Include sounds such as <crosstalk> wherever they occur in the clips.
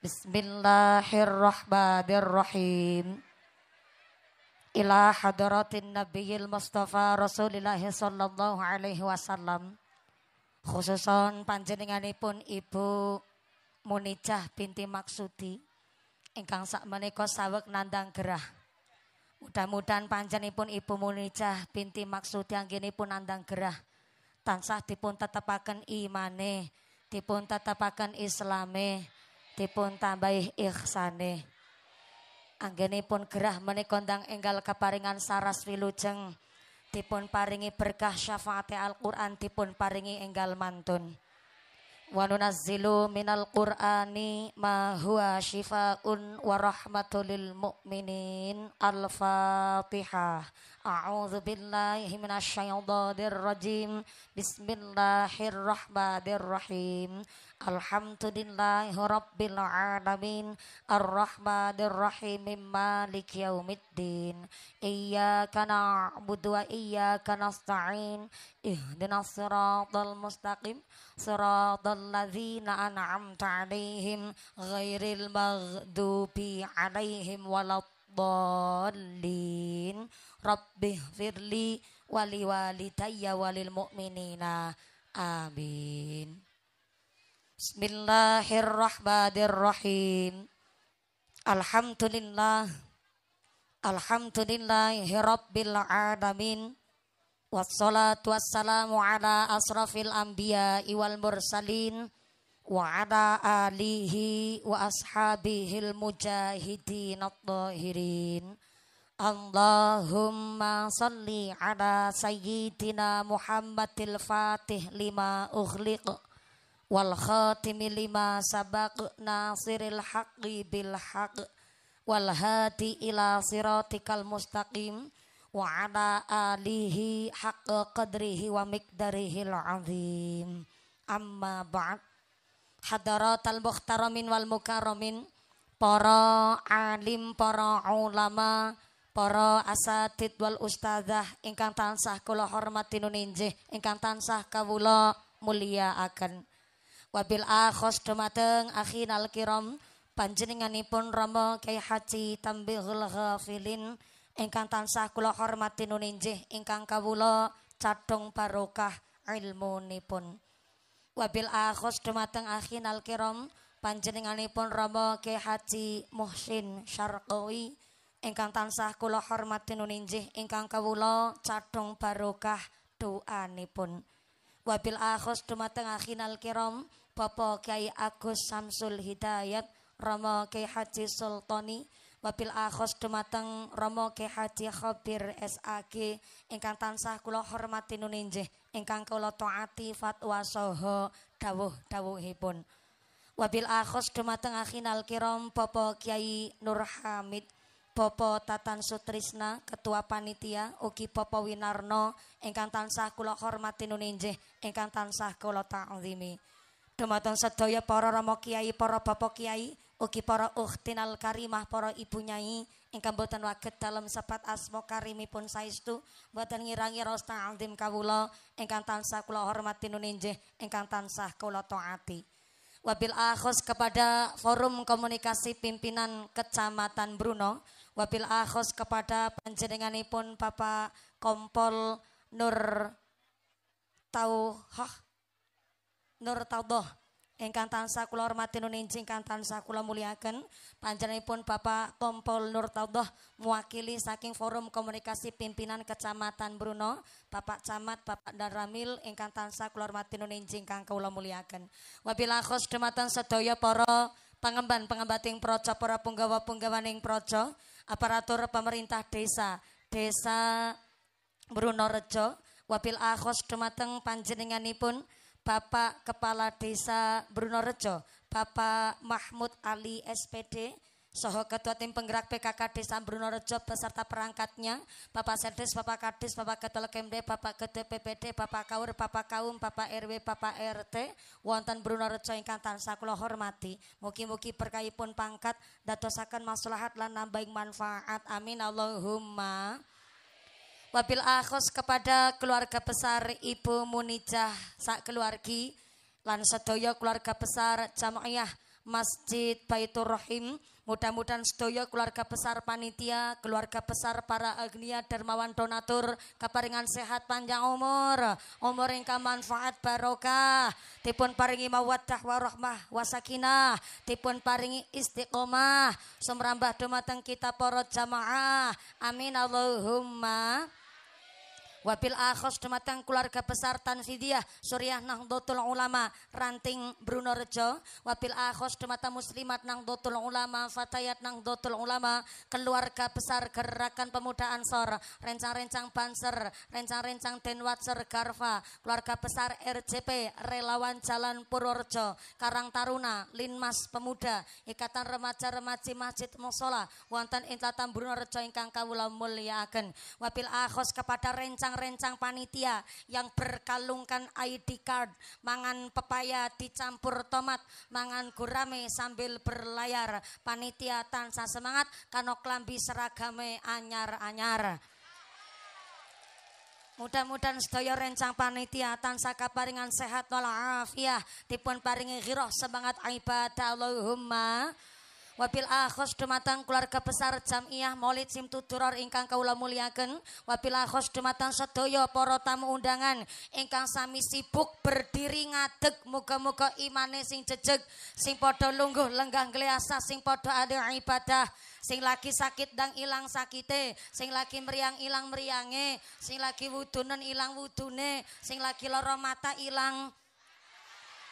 Bismillahirrahmanirrahim. Ila hadratin Nabiil Mustafa Rasulillah sallallahu alaihi wasallam. Khususon panjenenganipun Ibu Munijah binti Maksudi ingkang sakmenika sawek nandang gerah. Mudah-mudahan panjenipun Ibu Munijah binti Maksudi anggenipun nandang gerah tansah dipun tetepaken imane, dipun tetepaken islame, dipun tambahi ihsane. Anggenipun gerah menika ndang enggal keparingan saras wilujeng. tipun paringi berkah syafaate Al-Qur'an dipun paringi enggal mantun. Wa nunazzilu minal Qur'ani ma huwa syifaa'un wa rahmatul lil mu'minin. Al-Fatihah. A'udzu billahi minasyaitonir rajim. Bismillahirrahmanirrahim. Alhamdulillahirabbil alamin arrahmanir rahim maliki yaumiddin iyyaka na'budu wa iyyaka nasta'in ihdinas siratal mustaqim siratal ladzina an'amta 'alaihim ghairil maghdubi 'alaihim waladdallin rabbi firli wali walidayya walil mu'minina amin Bismillahirrahmanirrahim. Alhamdulillah. rabbil alamin. Wassalatu wassalamu ala asrafil anbiya wal mursalin wa ala alihi wa al mujahidin at-tahirin. Allahumma salli ala sayyidina Muhammadil Fatih lima ughliqa wal khatimi lima sabak nasiril haqqi bil haqq wal hati ila siratikal mustaqim wa ala alihi haqqa qadrihi wa al azim amma ba'd hadaratal muhtaramin wal mukarramin para alim para ulama para asatid wal ustazah ingkang tansah kula hormati nuninjih ingkang tansah kawula akan wabil akhos dumateng akhinal kiram panjenenganipun Rama Kyai Haji Tambihul Ghafilin ingkang tansah kula hormati nuninjih ingkang kawula cadhong barokah ilmunipun wabil akhos dumateng akhinal kiram panjenenganipun Rama Kyai Haji Muhsin Syarqawi ingkang tansah kula hormati nuninjih ingkang kawula cadhong barokah doanipun wabil akhos dumateng akhinal kiram Bapak Kiai Agus Samsul Hidayat Romo Kiai Haji Sultoni wabil akhos dumateng Romo Kiai Haji Khabir SAG ingkang tansah kula hormati nuninjih ingkang kulo taati fatwa saha dawuh-dawuhipun wabil akhos dumateng akhinal kirom Bapak Kiai Nur Hamid Bapak Tatan Sutrisna Ketua Panitia Uki Bapak Winarno ingkang tansah kula hormati nuninjih ingkang tansah kula Dumateng sedaya para rama kiai, para bapak kiai, ugi para ukhtinal karimah, para ibu nyai ingkang boten waget dalam sepat asma karimipun saestu, boten ngirangi-ngira ta'zim kawula ingkang tansah kula hormati nuninjih, ingkang tansah kula taati. Wabil akhos kepada Forum Komunikasi Pimpinan Kecamatan Bruno, wabil akhos kepada panjenenganipun Bapak Kompol Nur Tauhah Nur Taudoh ingkang tansah kula hormati nun ingkang tansah kula mulyakaken panjenenganipun Bapak Kompol Nur Taudoh mewakili saking Forum Komunikasi Pimpinan Kecamatan Bruno Bapak Camat Bapak Dan Ramil ingkang tansah kula hormati nun ingkang kula mulyakaken wabila khosdematan sedaya para pangemban pengembating projo para punggawa punggawaning projo aparatur pemerintah desa desa Bruno Rejo wabil akhos dumateng panjenenganipun Bapak Kepala Desa Bruno Rejo, Bapak Mahmud Ali SPD, Soho Ketua Tim Penggerak PKK Desa Bruno Rejo beserta perangkatnya, Bapak Sertis, Bapak Kades, Bapak Ketua Kemde, Bapak Ketua PPD, Bapak Kaur, Bapak Kaum, Bapak RW, Bapak RT, wonten Bruno Rejo yang kantan sakulah hormati. muki-muki muki pun pangkat datosakan maslahat lan nambahin manfaat. Amin Allahumma. Wabil akhos kepada keluarga besar Ibu Munijah sak keluargi lan sedaya keluarga besar Jamiah Masjid Baitur Rahim Mudah-mudahan sedaya keluarga besar panitia, keluarga besar para agnia dermawan donatur, keparingan sehat panjang umur, umur yang manfaat barokah, tipun paringi mawaddah warahmah wasakinah, tipun paringi istiqomah, sumrambah dumateng kita para jamaah. Amin Allahumma. Wabil akhos dematang keluarga besar Tanfidiyah Suriah nang dotul Ulama Ranting Bruno Rejo Wabil akhos dematang muslimat nang dotul Ulama Fatayat nang dotul Ulama keluarga besar Gerakan Pemuda Ansor rencang-rencang Banser rencang-rencang Denwatser Garva keluarga besar RCP, Relawan Jalan Purworejo Karang Taruna Linmas Pemuda Ikatan Remaja Remaji Masjid Musola wonten Intlatan Bruno Rejo ingkang kawula Agen wabil akhos kepada rencang rencang-rencang panitia yang berkalungkan ID card, mangan pepaya dicampur tomat, mangan gurame sambil berlayar. Panitia tansah semangat kano klambi seragame anyar-anyar. Mudah-mudahan sedaya rencang panitia tansah kaparingan sehat walafiah tipuan dipun paringi giroh semangat ibadah Allahumma Wabil akhos dumateng keluarga besar Jamiah Maulid Simtuduror ingkang kaula muliaken. Wabil akhos dumateng sedaya poro tamu undangan ingkang sami sibuk berdiri ngadeg muka-muka imane sing jejeg, sing podo lungguh lenggang gliasa sing podo ade ibadah. sing lagi sakit dang ilang sakite, sing lagi meriang ilang meriange, sing lagi wudunen ilang wudune, sing lagi lara mata ilang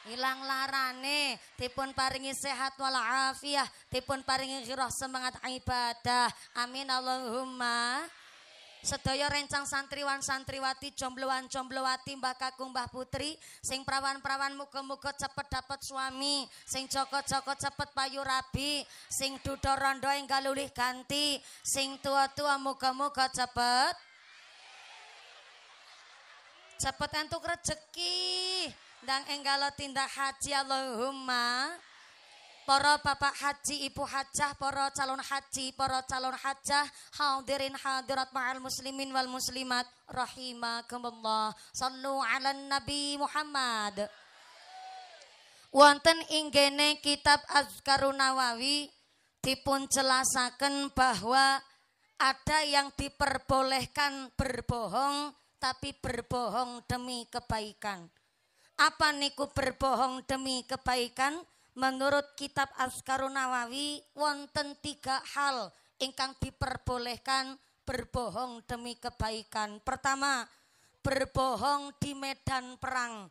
hilang larane tipun paringi sehat walafiah tipun dipun paringi roh semangat ibadah amin Allahumma Sedaya rencang santriwan santriwati jombloan jomblowati mbah kakung mbah putri sing prawan-prawan muka muka cepet dapat suami sing joko-joko cepet payu rabi sing duda rondo enggal ulih ganti sing tua-tua muka muka cepet cepet entuk rezeki dan enggalo tindak haji Allahumma poro bapak haji, ibu hajah, poro calon haji, poro calon hajah, hadirin hadirat ma'al muslimin wal muslimat, rahimakumullah. Sallu ala Nabi Muhammad. Wonten inggene kitab Azkarun Nawawi dipun jelasaken bahwa ada yang diperbolehkan berbohong tapi berbohong demi kebaikan. Apa niku berbohong demi kebaikan? Menurut kitab Askarun Nawawi wonten tiga hal ingkang diperbolehkan berbohong demi kebaikan. Pertama, berbohong di medan perang.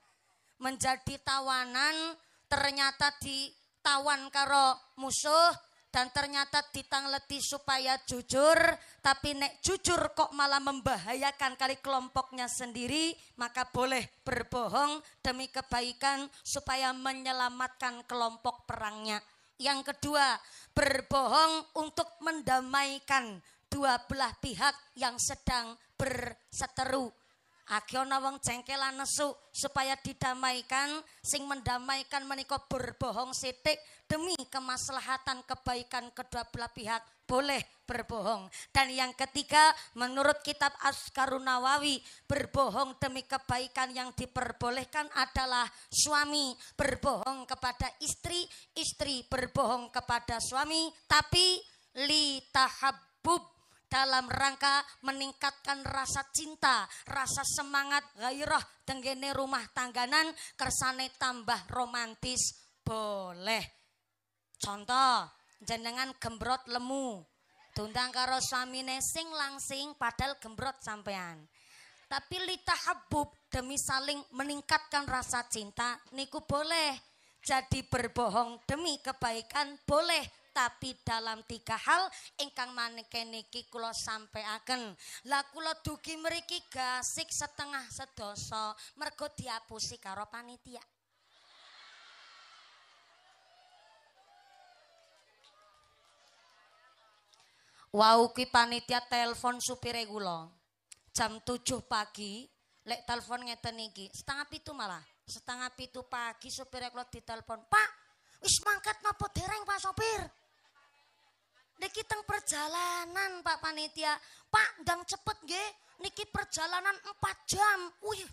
Menjadi tawanan ternyata ditawan karo musuh dan ternyata letih supaya jujur, tapi nek jujur kok malah membahayakan kali kelompoknya sendiri, maka boleh berbohong demi kebaikan supaya menyelamatkan kelompok perangnya. Yang kedua, berbohong untuk mendamaikan dua belah pihak yang sedang berseteru. Akhirnya wong cengkelan nesu supaya didamaikan, sing mendamaikan menikop berbohong sitik demi kemaslahatan kebaikan kedua belah pihak boleh berbohong. Dan yang ketiga, menurut kitab Askarun Nawawi, berbohong demi kebaikan yang diperbolehkan adalah suami berbohong kepada istri, istri berbohong kepada suami, tapi li tahabbub dalam rangka meningkatkan rasa cinta, rasa semangat gairah tenggene rumah tangganan kersane tambah romantis boleh Contoh, jenengan gembrot lemu. Dundang karo suami nesing langsing padahal gembrot sampean. Tapi habub demi saling meningkatkan rasa cinta niku boleh. Jadi berbohong demi kebaikan boleh tapi dalam tiga hal ingkang manike niki kula sampeaken. Lah kula dugi mriki gasik setengah sedoso mergo diapusi karo panitia. Wow ki panitia telepon supir kula. Jam tujuh pagi lek telepon ngeten iki, setengah pitu malah. Setengah pitu pagi supir kula ditelepon, "Pak, wis mangkat napa dereng Pak sopir?" Niki teng perjalanan Pak panitia. Pak, ndang cepet nggih. Niki perjalanan empat jam. Wih.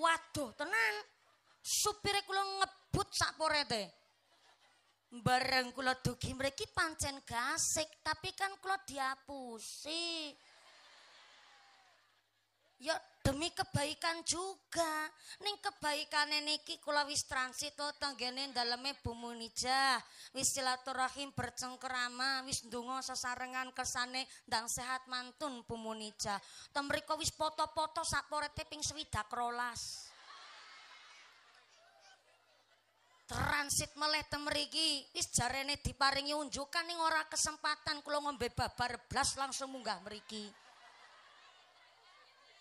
Waduh, tenang. Supir kula ngebut sak porete. Bareng kula dugi mriki pancen gasik, tapi kan kula diapusi. Ya demi kebaikan juga. Ning kebaikan niki kula wis transit to tenggene daleme Bu Munijah, wis silaturahim bercengkerama, wis ndonga sesarengan kesane ndang sehat mantun Bu Munijah. Temriko wis foto-foto saporete ping swidak transit meleh temeriki wis jarene diparingi unjukan ning ora kesempatan kula ngombe babar blas langsung munggah mriki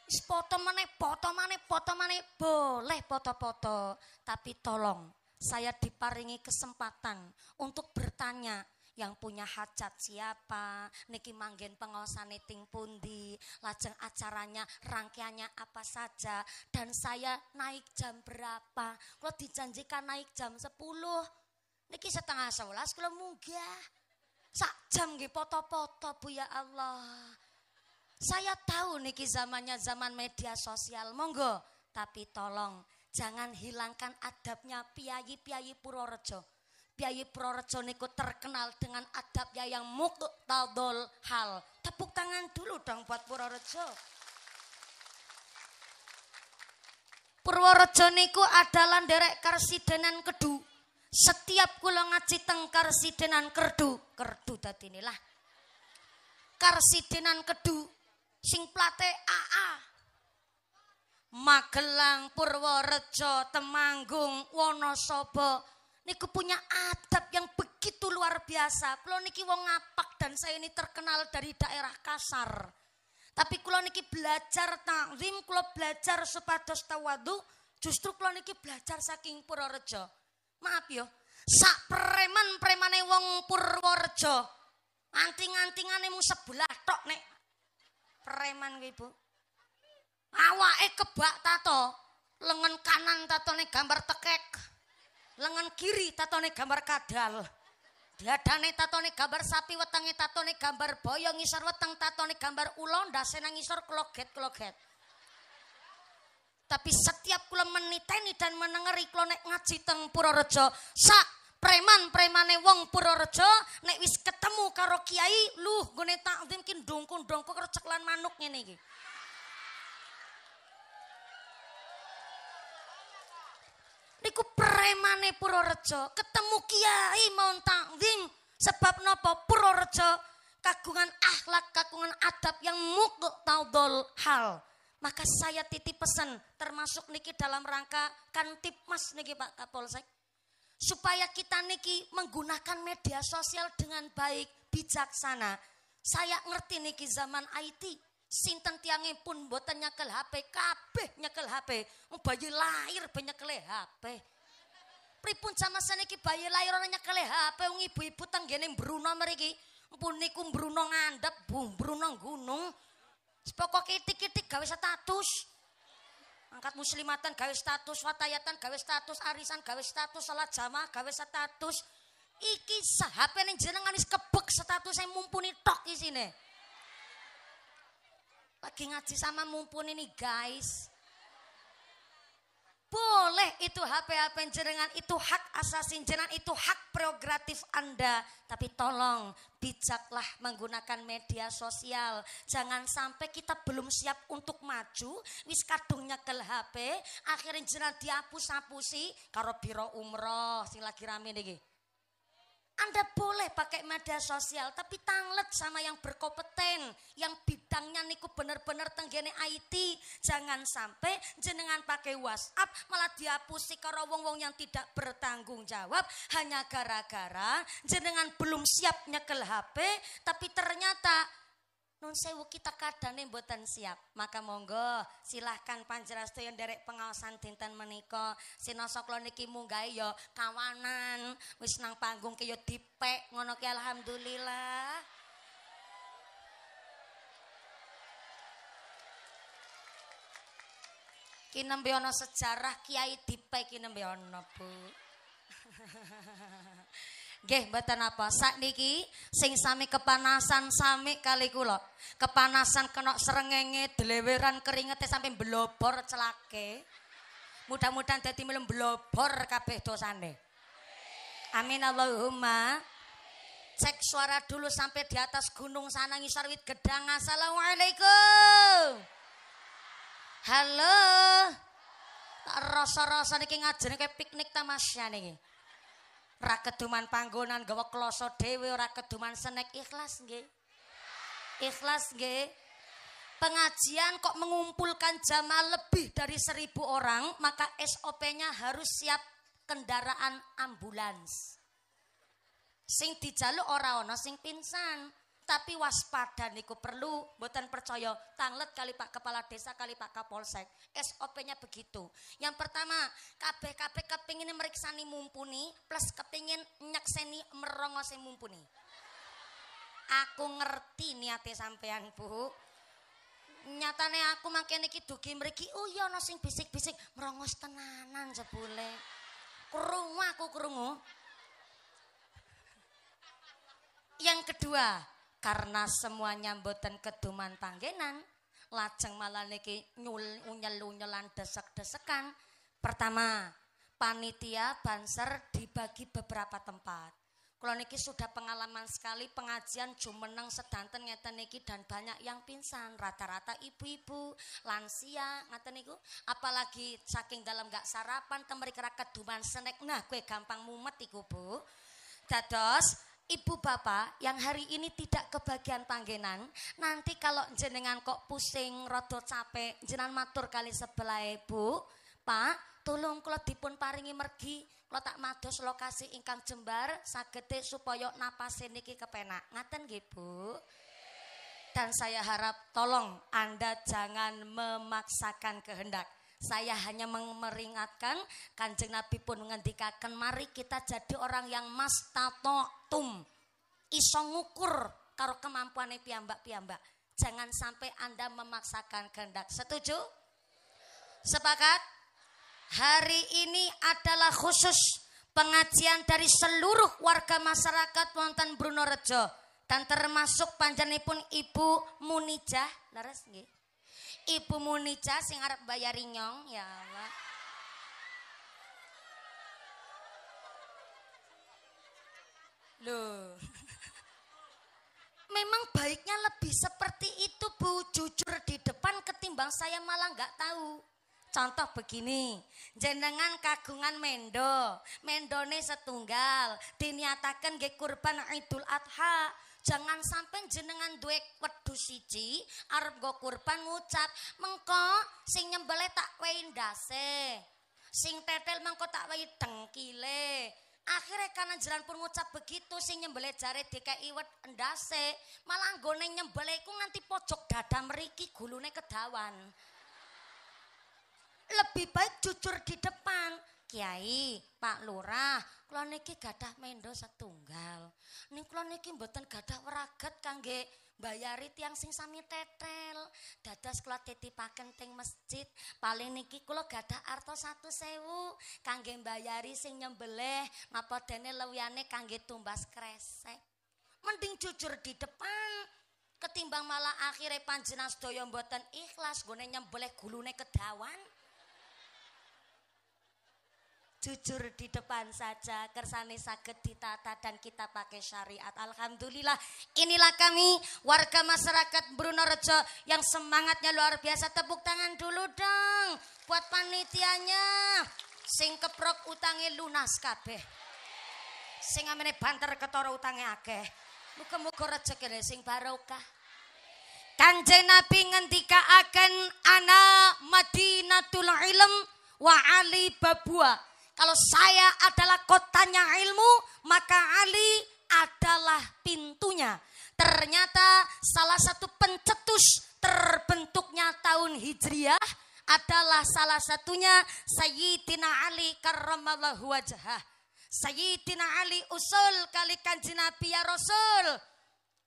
wis foto meneh foto meneh foto meneh boleh foto-foto tapi tolong saya diparingi kesempatan untuk bertanya yang punya hajat siapa, niki manggen pengawasan ting pundi, lajeng acaranya rangkaiannya apa saja dan saya naik jam berapa. Kalau dijanjikan naik jam 10, niki setengah sebelas kalau munggah. Sak jam gitu foto-foto Bu ya Allah. Saya tahu niki zamannya zaman media sosial, monggo. Tapi tolong jangan hilangkan adabnya piayi-piayi Purworejo Purworejo Prorejo niku terkenal dengan adabnya yang muktadol hal. Tepuk tangan dulu dong buat Purworejo. Purworejo niku adalah derek karsidenan kedu. Setiap kula ngaji teng karsidenan kerdu, kerdu tadi inilah. Karsidenan kedu sing plate AA. Magelang Purworejo Temanggung Wonosobo niku punya adab yang begitu luar biasa. Kulo niki wong ngapak dan saya ini terkenal dari daerah kasar. Tapi kulo niki belajar taklim, kulo belajar supados tawadu, justru kulo niki belajar saking Purworejo. Maaf yo, ya, sak preman-premane wong Purworejo. Anting-antingane mu sebelah tok nek preman ibu. Bu. Awake kebak tato, lengan kanan tato tatone gambar tekek lengan kiri tatone gambar kadal. Dadane tatone gambar sapi, wetenge tatone gambar boyo, ngisor weteng tatone gambar ulon dasenang nang ngisor kloget-kloget. Tapi setiap kula meniteni dan menengeri kula nek ngaji teng Purworejo, sak preman-premane wong Purworejo nek wis ketemu karo kiai, luh gone takzim ki dongko ndongko karo ceklan manuk ngene iki. niku premane Purworejo ketemu kiai mau tangding sebab nopo Purworejo kagungan akhlak kagungan adab yang mukul taudol hal maka saya titip pesan termasuk niki dalam rangka kantip mas niki Pak Kapolsek supaya kita niki menggunakan media sosial dengan baik bijaksana saya ngerti niki zaman IT Sinten tiange pun buatan nyekel HP, kabeh nyekel HP. Wong bayi lahir benyekele HP. Pripun sama saniki bayi lahir ora nyekele HP, wong ibu-ibu tenggene Bruno mriki. Mpun niku Bruno ngandhap, Bruno gunung. Sepoko kitik-kitik gawe status. Angkat muslimatan gawe status, watayatan gawe status, arisan gawe status, salat jamaah gawe status. Iki sahape ning jenengan wis kebek status Saya mumpuni tok sini lagi ngaji sama mumpuni nih guys. Boleh itu HP-HP jenengan, itu hak asasi jenengan, itu hak prerogatif Anda. Tapi tolong bijaklah menggunakan media sosial. Jangan sampai kita belum siap untuk maju, wis kadungnya ke HP, akhirnya jenengan dihapus-hapusi karo biro umroh sing lagi rame anda boleh pakai media sosial, tapi tanglet sama yang berkompeten, yang bidangnya niku bener-bener tenggene IT. Jangan sampai jenengan pakai WhatsApp malah dihapusi karo wong-wong yang tidak bertanggung jawab hanya gara-gara jenengan belum siapnya ke HP, tapi ternyata Nun sewu kita kadane buatan siap. Maka monggo silahkan panjerastu yang derek pengawasan dinten menika. lo niki munggai yo ya kawanan, wis nang panggung ke yo ya dipek ngono ki alhamdulillah. ki sejarah Kiai Dipek ki ana, Bu. <laughs> Geh, mboten apa. Sakniki sing sami kepanasan sami kali kula. Kepanasan kena srengenge, deleweran keringete sampai blobor celake. Mudah-mudahan dadi melem blobor kabeh dosane. Amin Allahumma. Cek suara dulu sampai di atas gunung sana ngisor wit gedang. Assalamualaikum. Halo. Tak rasa-rasa niki ngajeni kayak piknik tamasya niki ora keduman panggonan gawa kloso dhewe ora keduman senek ikhlas nggih ikhlas nggih pengajian kok mengumpulkan jamaah lebih dari seribu orang maka SOP-nya harus siap kendaraan ambulans sing dijaluk ora ono sing pingsan tapi waspada niku perlu buatan percaya tanglet kali Pak Kepala Desa kali Pak Kapolsek SOP-nya begitu yang pertama kabeh kabeh meriksa nih mumpuni plus kepingin nyakseni merongose mumpuni aku ngerti niatnya sampean Bu nyatane aku makin iki dugi mriki oh iya sing bisik-bisik merongos tenanan jebule kerungu aku kerungu yang kedua karena semuanya nyambutan keduman panggenan lajeng malah niki nyul unyel-unyelan desek-desekan pertama panitia banser dibagi beberapa tempat kalau niki sudah pengalaman sekali pengajian cuma jumeneng sedanten ngeten niki dan banyak yang pingsan rata-rata ibu-ibu lansia ngeten niku apalagi saking dalam gak sarapan temerikara keduman senek nah gue gampang mumet iku bu dados ibu bapak yang hari ini tidak kebagian panggenan, nanti kalau jenengan kok pusing, rodo capek, jenengan matur kali sebelah ibu, pak, tolong kalau dipun paringi mergi, kalau tak mados lokasi ingkang jembar, sagete supaya napas niki kepenak. Ngaten nggih, Bu. Dan saya harap tolong Anda jangan memaksakan kehendak. Saya hanya memperingatkan Kanjeng Nabi pun mengendikakan mari kita jadi orang yang mastatotum. Iso ngukur karo kemampuannya piambak-piambak. Jangan sampai Anda memaksakan kehendak. Setuju? Sepakat? Hari ini adalah khusus pengajian dari seluruh warga masyarakat wonten Bruno Rejo dan termasuk panjenipun Ibu Munijah leres nggih Ibu Munica sing arep bayar nyong ya Allah. Loh. Memang baiknya lebih seperti itu Bu, jujur di depan ketimbang saya malah nggak tahu. Contoh begini, jenengan kagungan mendo, mendone setunggal, diniatakan ge kurban Idul Adha, jangan sampai jenengan duwe wedhus siji arep nggo kurban ngucap mengko sing nyembele tak wehi ndase sing tetel mengko tak wehi dengkile akhirnya kanan jalan pun ngucap begitu sing nyembele jare DKI wet ndase malah nggone nyembele iku nganti pojok dada meriki gulune kedawan lebih baik jujur di depan Kiai, Pak Lurah, kula niki gadah mendo setunggal. Ning kula niki mboten gadah weraget kangge bayari tiang sing sami tetel. Dados kula titipaken teng masjid, paling niki kula gadah arto satu sewu kangge bayari sing nyembeleh, napa dene lewiane kangge tumbas kresek. Mending jujur di depan ketimbang malah akhirnya panjenas doyo buatan ikhlas gone nyembeleh gulune kedawan jujur di depan saja kersane sakit ditata dan kita pakai syariat Alhamdulillah inilah kami warga masyarakat Bruno Rejo yang semangatnya luar biasa tepuk tangan dulu dong buat panitianya sing keprok utangnya lunas kabeh sing amene banter ketoro utangnya akeh muka Rejo rezekine sing barokah Kanjeng Nabi ngendika akan anak Madinatul Ilm wa Ali Babua kalau saya adalah kotanya ilmu, maka Ali adalah pintunya. Ternyata salah satu pencetus terbentuknya tahun Hijriah adalah salah satunya Sayyidina Ali karramallahu wajhah. Sayyidina Ali usul kali kanji Nabi ya Rasul.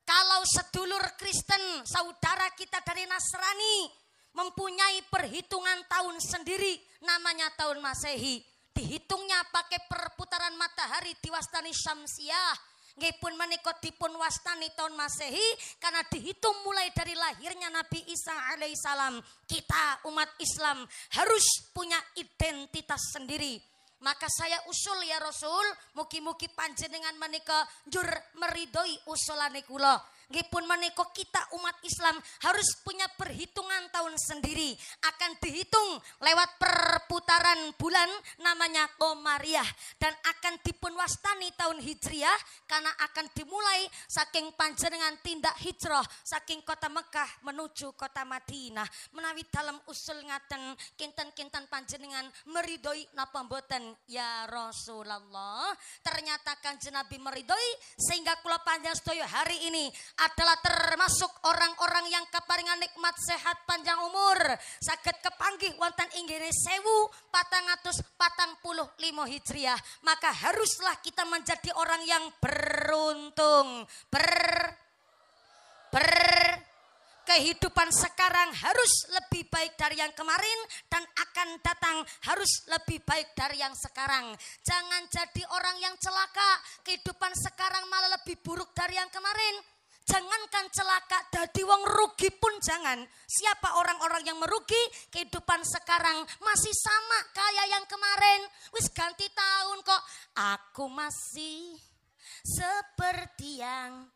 Kalau sedulur Kristen, saudara kita dari Nasrani mempunyai perhitungan tahun sendiri namanya tahun Masehi dihitungnya pakai perputaran matahari diwastani syamsiah Ngipun menikot dipun wastani tahun masehi karena dihitung mulai dari lahirnya Nabi Isa alaihissalam. Kita umat Islam harus punya identitas sendiri. Maka saya usul ya Rasul, mugi-mugi panjenengan menika jur meridoi usulane kula. Gipun meniko kita umat Islam harus punya perhitungan tahun sendiri. Akan dihitung lewat perputaran bulan namanya Komariah. Dan akan dipunwastani tahun Hijriah karena akan dimulai saking panjenengan tindak hijrah saking kota Mekah menuju kota Madinah. Menawi dalam usul ngaten kinten-kinten panjenengan meridoi napamboten ya Rasulullah. Ternyata kanjeng meridoi sehingga kula panjang hari ini adalah termasuk orang-orang yang keparingan nikmat sehat panjang umur. Sakit kepanggih wantan inggih sewu patang atus patang puluh limo hijriah. Maka haruslah kita menjadi orang yang beruntung. Ber, ber, kehidupan sekarang harus lebih baik dari yang kemarin dan akan datang harus lebih baik dari yang sekarang. Jangan jadi orang yang celaka, kehidupan sekarang malah lebih buruk dari yang kemarin. Jangankan celaka, dadi wong rugi pun jangan. Siapa orang-orang yang merugi, kehidupan sekarang masih sama kayak yang kemarin. Wis ganti tahun kok. Aku masih seperti yang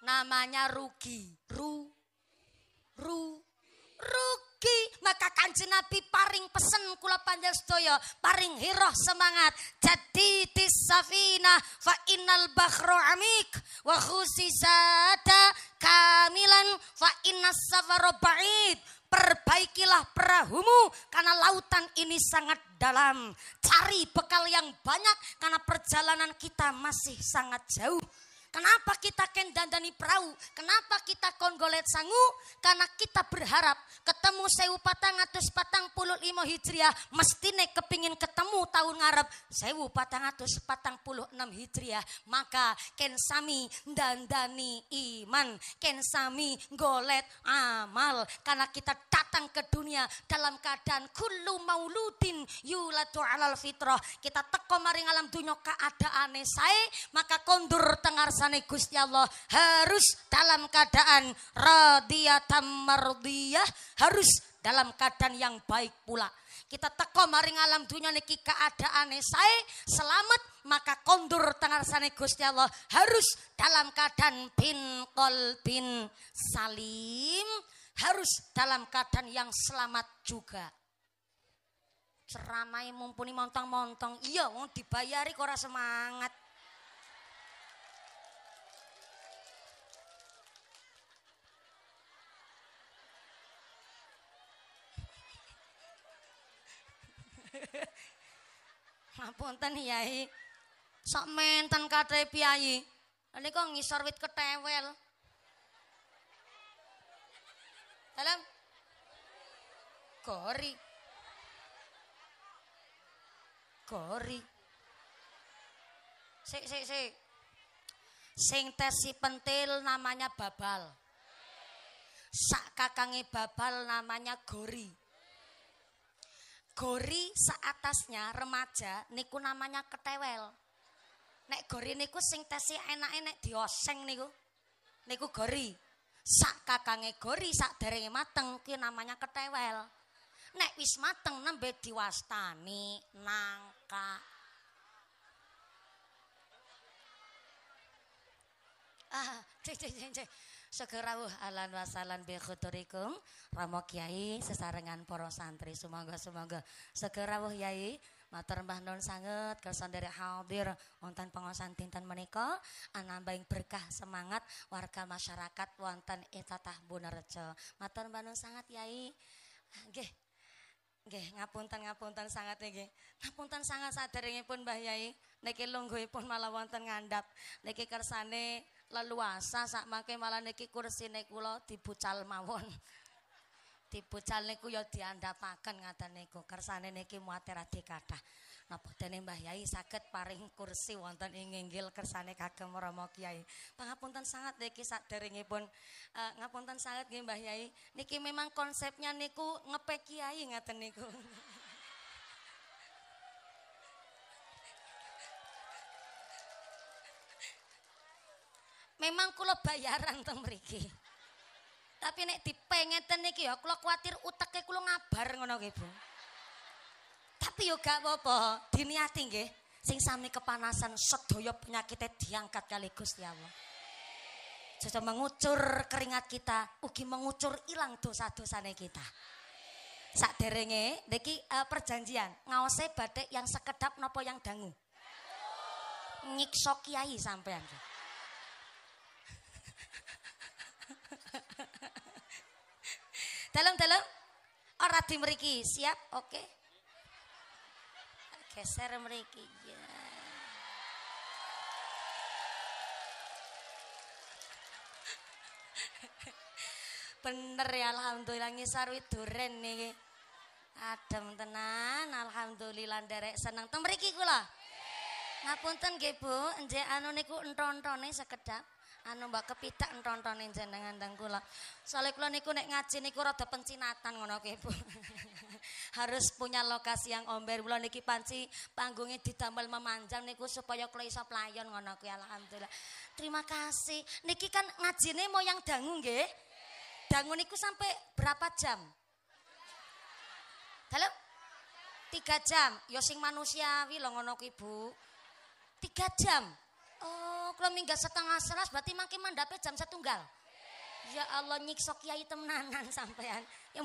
namanya rugi. Ru, ru, rugi maka Kanjeng Nabi paring pesen kula panjang sedaya, paring hiroh semangat. Jadi tisafina fa innal bahro amik wa khusisata kamilan fa innas safaro ba'id perbaikilah perahumu karena lautan ini sangat dalam. Cari bekal yang banyak karena perjalanan kita masih sangat jauh. Kenapa kita ken dandani perahu? Kenapa kita kongolet sangu? Karena kita berharap ketemu sewu patang atus patang puluh lima hijriah. Mestine kepingin ketemu tahun ngarep sewu patang atus patang puluh enam hijriah. Maka ken sami dandani iman. Ken sami golet amal. Karena kita datang ke dunia dalam keadaan kullu mauludin yulatu alal fitrah. Kita teko maring alam dunia keadaan saya. Maka kondur tengar kuasane Gusti Allah harus dalam keadaan radiyatan mardiyah harus dalam keadaan yang baik pula kita teko maring alam dunia niki keadaan saya selamat maka kondur tengah sana Gusti Allah harus dalam keadaan bin kol bin salim harus dalam keadaan yang selamat juga ceramai mumpuni montong-montong iya dibayari kora semangat Ngapunten Kyai. Sok menten kate piyayi. kok ngisor wit ketewel. Dalam gori. Gori. Sik sik sik. Sing tesi pentil namanya babal. Sak kakangi babal namanya gori gori seatasnya remaja niku namanya ketewel. Nek gori niku sing tesi enak enak dioseng niku. Niku gori. Sak kakange gori sak dereng mateng ki namanya ketewel. Nek wis mateng nembe diwastani nangka. Ah, cek cek cek cek segera wuh alan wasalan bi khuturikum Romo Kiai sesarengan poro santri semoga semoga segera wuh Yai matur mbah nun sanget dari hadir wonten pengosan tinten menika anambaing berkah semangat warga masyarakat wonten itatah bunerejo matur mbah nun sanget Yai nggih Nggih, ngapunten ngapunten sangat nggih. Ngapunten sangat saderengipun Mbah Yai. Niki lungguhipun malah wonten ngandhap. Niki kersane leluasa sakmangke malah niki kursine kula dibucal mawon. Dibucal niku ya diandhapaken ngaten niku. Kersane niki muatir adi kathah. Napa dene Mbah Yai saged paring kursi wonten ing inggil kersane kagem Rama Kiai. Pangapunten sangat niki saderengipun uh, ngapunten sangat nggih Mbah Yai. Niki memang konsepnya niku ngepe Kiai ngaten niku. memang kulo bayaran teng mriki. Tapi nek dipengeten iki ya kula kuatir uteke kula ngabar ngono nggih, Bu. Tapi yo gak apa-apa, diniati nggih. Sing sami kepanasan sedaya penyakitnya diangkat kali Gusti Allah. Sudah mengucur keringat kita, ugi mengucur ilang dosa-dosane kita. Sak derenge niki uh, eh, perjanjian ngawase batik yang sekedap nopo yang dangu. Nyiksa kiai sampean. Dalam dalam. orang di oh, siap? Oke. Okay. Geser meriki Ya. Bener ya alhamdulillah ngisar duren nih Adem tenan, alhamdulillah derek senang temeriki kula. Ngapunten nggih Bu, anu niku enton sekedap anu mbak kepitak nontonin jenengan dan kula. soalnya kula niku nek ngaji niku rada pencinatan ngono ke Ibu. <laughs> Harus punya lokasi yang omber. Kula niki panci panggungnya ditambal memanjang niku supaya kula iso pelayan ngono ke alhamdulillah. Terima kasih. Niki kan mau yang dangu nge Dangu niku sampai berapa jam? Halo? tiga jam. yosing ya manusiawi lo ngono ke ibu. Tiga jam. Oh, kalau minggat setengah selas berarti makin mandapnya jam satu setunggal. Ya Allah nyiksa kiai temenanan <laughs> sampean. Ya,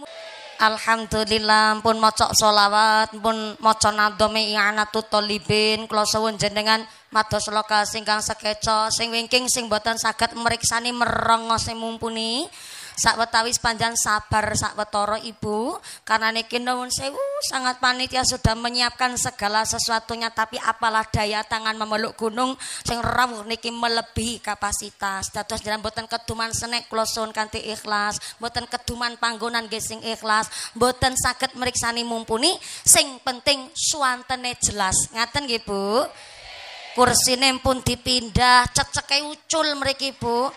Alhamdulillah pun mocok solawat pun mocok nadome i'anatu tolibin kalau suwun jenengan matos loka singkang sekeca sing wingking sing boten saged meriksani merengos sing mumpuni sakwetawis sepanjang sabar sakwetoro ibu karena niki nuwun sewu sangat panitia sudah menyiapkan segala sesuatunya tapi apalah daya tangan memeluk gunung sing rawuh niki melebihi kapasitas dados jalan boten keduman senek kloson kanthi ikhlas boten keduman panggonan gasing ikhlas boten saged meriksani mumpuni sing penting suantene jelas ngaten nggih Bu kursine pun dipindah ceceke ucul mriki Bu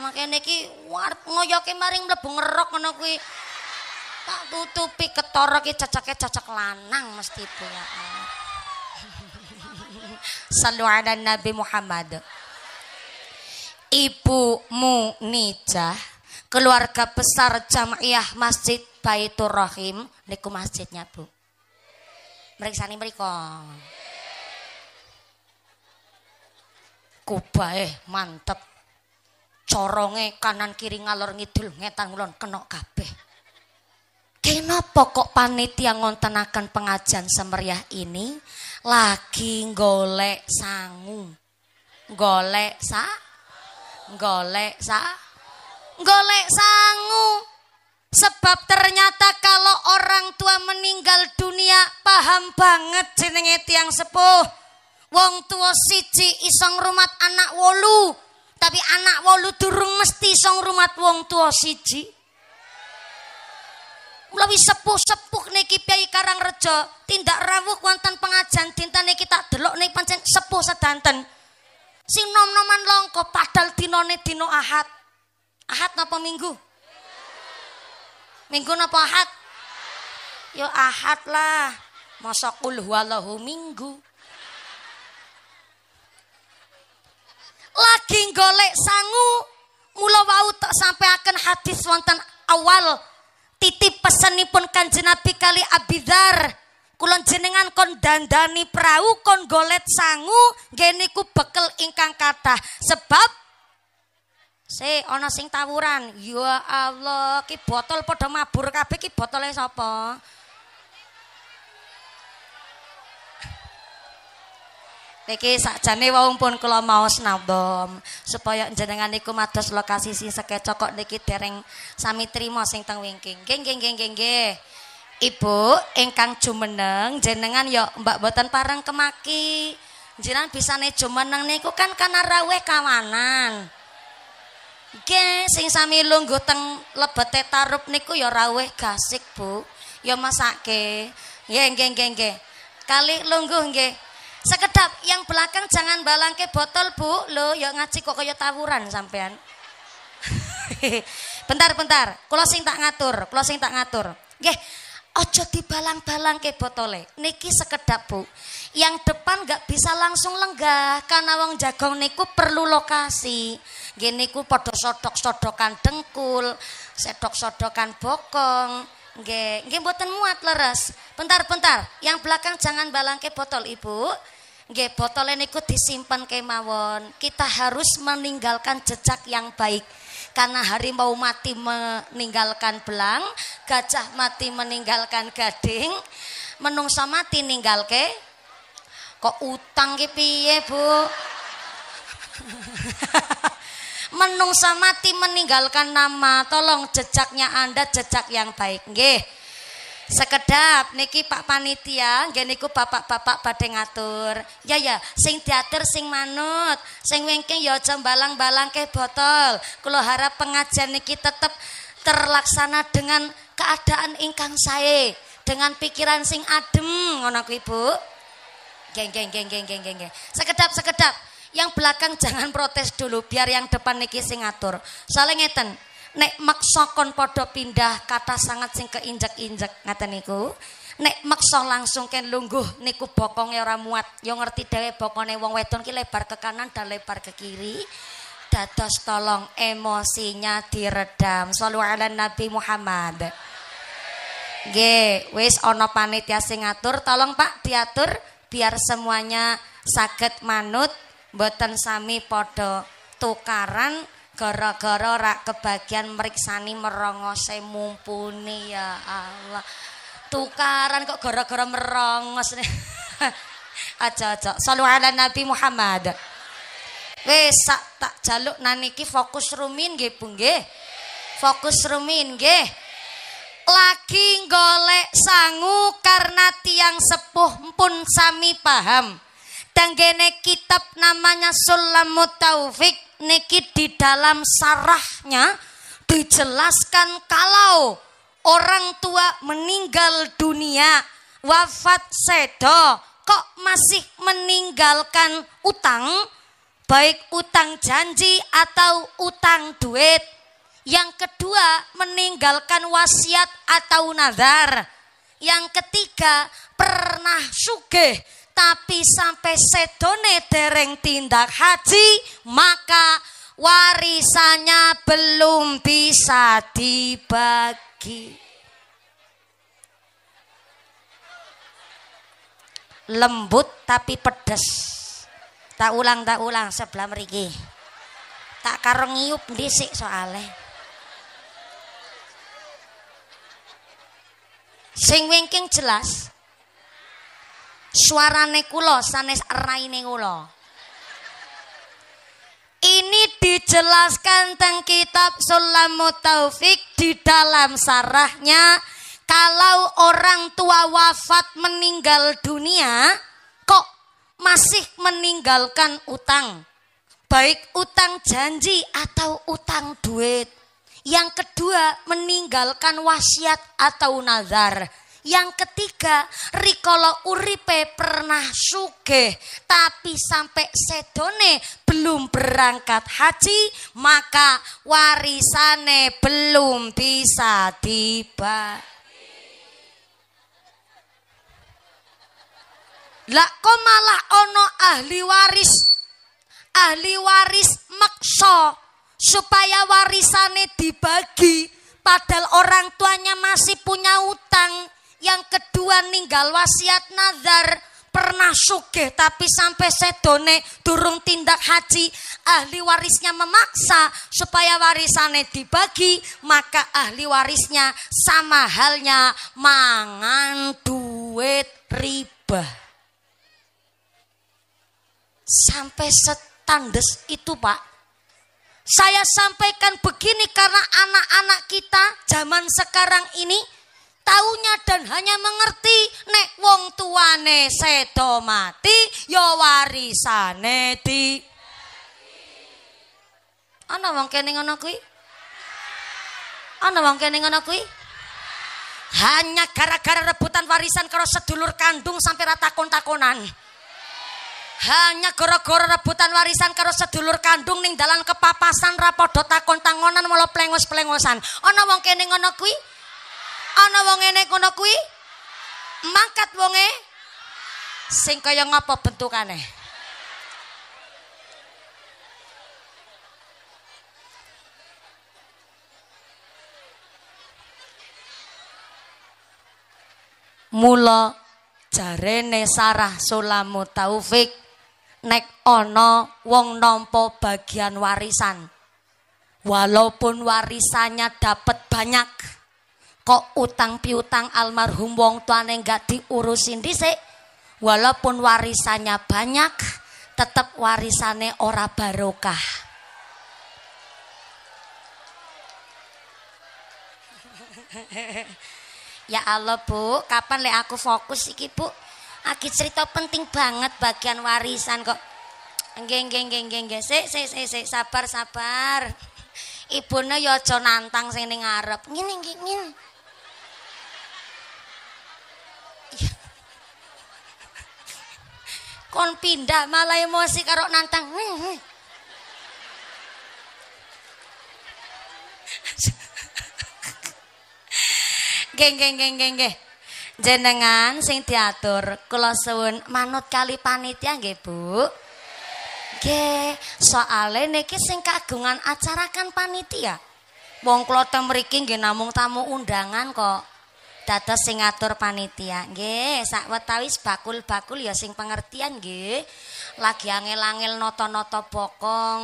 makanya niki wart ngoyoke maring mlebu ngerok ngono kuwi. Tak tutupi ketoro ki cacake cacak lanang mesti punya ya Allah. <laughs> Sallu ala Nabi Muhammad. Ibumu nijah, keluarga besar Jamiah Masjid Baitur Rahim niku masjidnya, Bu. Meriksani mriko. eh mantep coronge kanan kiri ngalor ngidul ngetan ngulon kena kabeh. Kenapa kok panitia ngontenakan pengajian semeriah ini lagi golek sangu. Golek sa golek sa golek sangu. Sebab ternyata kalau orang tua meninggal dunia paham banget jenenge tiang sepuh. Wong tua siji isong rumat anak wolu tapi anak wolu durung mesti song rumat wong tua siji. Melawi sepuh-sepuh niki karang rejo tindak rawuh wonten pengajian tinta niki tak delok niki pancen sepuh sedanten. Sing nom-noman longko padahal dinone dino Ahad. Ahad napa Minggu? Minggu napa Ahad? Yo ya Ahad lah. Masa kul huwalahu Minggu. lagi golek sangu mula wau tak sampai akan hadis wonten awal titip pesenipun kan Nabi kali Abidar kulon jenengan kon dandani perahu kon golet sangu geniku bekel ingkang kata sebab se ono sing tawuran ya Allah ki botol podo mabur kabeh ki botole sapa Niki sakjane wong pun kula maos nabom supaya jenengan niku mados lokasi sing seke cocok niki dereng sami trimo sing teng wingking. Nggih nggih nggih nggih Ibu ingkang jumeneng jenengan yo Mbak boten parang kemaki. Jenengan bisane jumeneng niku kan kana raweh kawanan. Nggih sing sami lungguh teng lebete tarup niku yo raweh gasik, Bu. Yo masake. Nggih nggih nggih nggih. Kali lungguh nggih. Sekedap yang belakang jangan balangke botol bu, lo yuk ya ngaji kok kaya tawuran sampean. <laughs> bentar bentar, closing tak ngatur, closing tak ngatur. ge. ojo di balang ke botole. Niki sekedap bu. Yang depan gak bisa langsung lenggah karena wong jagong niku perlu lokasi. Gini ku podo sodok-sodokan dengkul, sedok-sodokan bokong, Nggih, nggih mboten muat leres. Bentar-bentar, yang belakang jangan balangke botol, Ibu. Nggih, botol niku disimpan kemawon. Kita harus meninggalkan jejak yang baik. Karena harimau mati meninggalkan belang, gajah mati meninggalkan gading, menungsa mati ninggal ke kok utang ki piye bu <laughs> menungsa mati meninggalkan nama tolong jejaknya anda jejak yang baik nggih Sekedap niki Pak Panitia, gini niku bapak-bapak badhe ngatur. Ya ya, sing diatur sing manut, sing wengking ya balang-balang ke botol. kalau harap pengajian niki tetep terlaksana dengan keadaan ingkang saya dengan pikiran sing adem ngono kuwi, Bu. Geng geng geng geng geng geng. Sekedap sekedap. Yang belakang <laughs> jangan protes dulu biar yang depan niki sing ngatur. soalnya ngeten, nek maksa kon padha pindah kata sangat sing keinjek-injek ngaten niku nek maksa langsung ken lungguh niku bokonge ora muat yo ngerti dhewe bokone wong wedon ki lebar ke kanan dan lebar ke kiri Datos tolong emosinya diredam sallu ala nabi Muhammad Nggih, wis ono panitia sing ngatur, tolong Pak diatur biar semuanya sakit manut, mboten sami padha tukaran gara-gara rak kebagian meriksani merongose mumpuni ya Allah tukaran kok gara-gara merongos nih <laughs> aja aja selalu ala Nabi Muhammad wes sak tak jaluk naniki fokus rumin nggih pun nggih fokus rumin gih. lagi golek sangu karena tiang sepuh pun sami paham dan kitab namanya Sulamut Taufik niki di dalam sarahnya dijelaskan kalau orang tua meninggal dunia wafat sedo kok masih meninggalkan utang baik utang janji atau utang duit yang kedua meninggalkan wasiat atau nazar yang ketiga pernah sugih tapi sampai sedone dereng tindak haji maka warisannya belum bisa dibagi lembut tapi pedes tak ulang tak ulang sebelah merigi tak karo ngiyup disik soale sing wingking jelas suarane kulo sanes raine kulo. Ini dijelaskan tentang kitab Sulamut Taufik di dalam sarahnya kalau orang tua wafat meninggal dunia kok masih meninggalkan utang baik utang janji atau utang duit yang kedua meninggalkan wasiat atau nazar yang ketiga, rikolo uripe pernah suge, tapi sampai sedone belum berangkat haji, maka warisane belum bisa tiba. Lah kok malah ono ahli waris ahli waris makso supaya warisane dibagi padahal orang tuanya masih punya utang yang kedua ninggal wasiat nazar pernah suge tapi sampai sedone turun tindak haji ahli warisnya memaksa supaya warisannya dibagi maka ahli warisnya sama halnya mangan duit riba sampai setandes itu pak saya sampaikan begini karena anak-anak kita zaman sekarang ini taunya dan hanya mengerti nek wong tuane sedo mati yo ya warisane di ana wong kene ngono kuwi ana wong kene ngono kuwi hanya gara-gara rebutan warisan karo sedulur kandung sampai rata kontakonan hanya gara-gara rebutan warisan karo sedulur kandung ning dalan kepapasan rapodo takon tangonan malah plengos-plengosan ana wong kene ngono kuwi ana wong ngene kono kuwi mangkat wonge sing kaya ngapa bentukane Mula jarene Sarah Sulamu Taufik nek ana wong nampa bagian warisan walaupun warisannya dapat banyak kok utang piutang almarhum wong tuane nggak diurusin dhisik walaupun warisannya banyak tetap warisannya ora barokah <laughs> ya Allah bu kapan le aku fokus iki bu Aki cerita penting banget bagian warisan kok Geng geng geng geng geng sik sik sik sik sabar sabar ibu ya aja nantang sing ning ngarep ngene ngene kon pindah malah emosi karo nantang. geng geng geng geng geng. Jenengan sing diatur kula suwun manut kali panitia nggih Bu. Nggih, soale niki sing kagungan acara kan panitia. Wong kula mriki nggih namung tamu undangan kok dados sing ngatur panitia. Nggih, sak wetawis bakul-bakul ya sing pengertian nggih. Lagi angel-angel nata-nata bokong.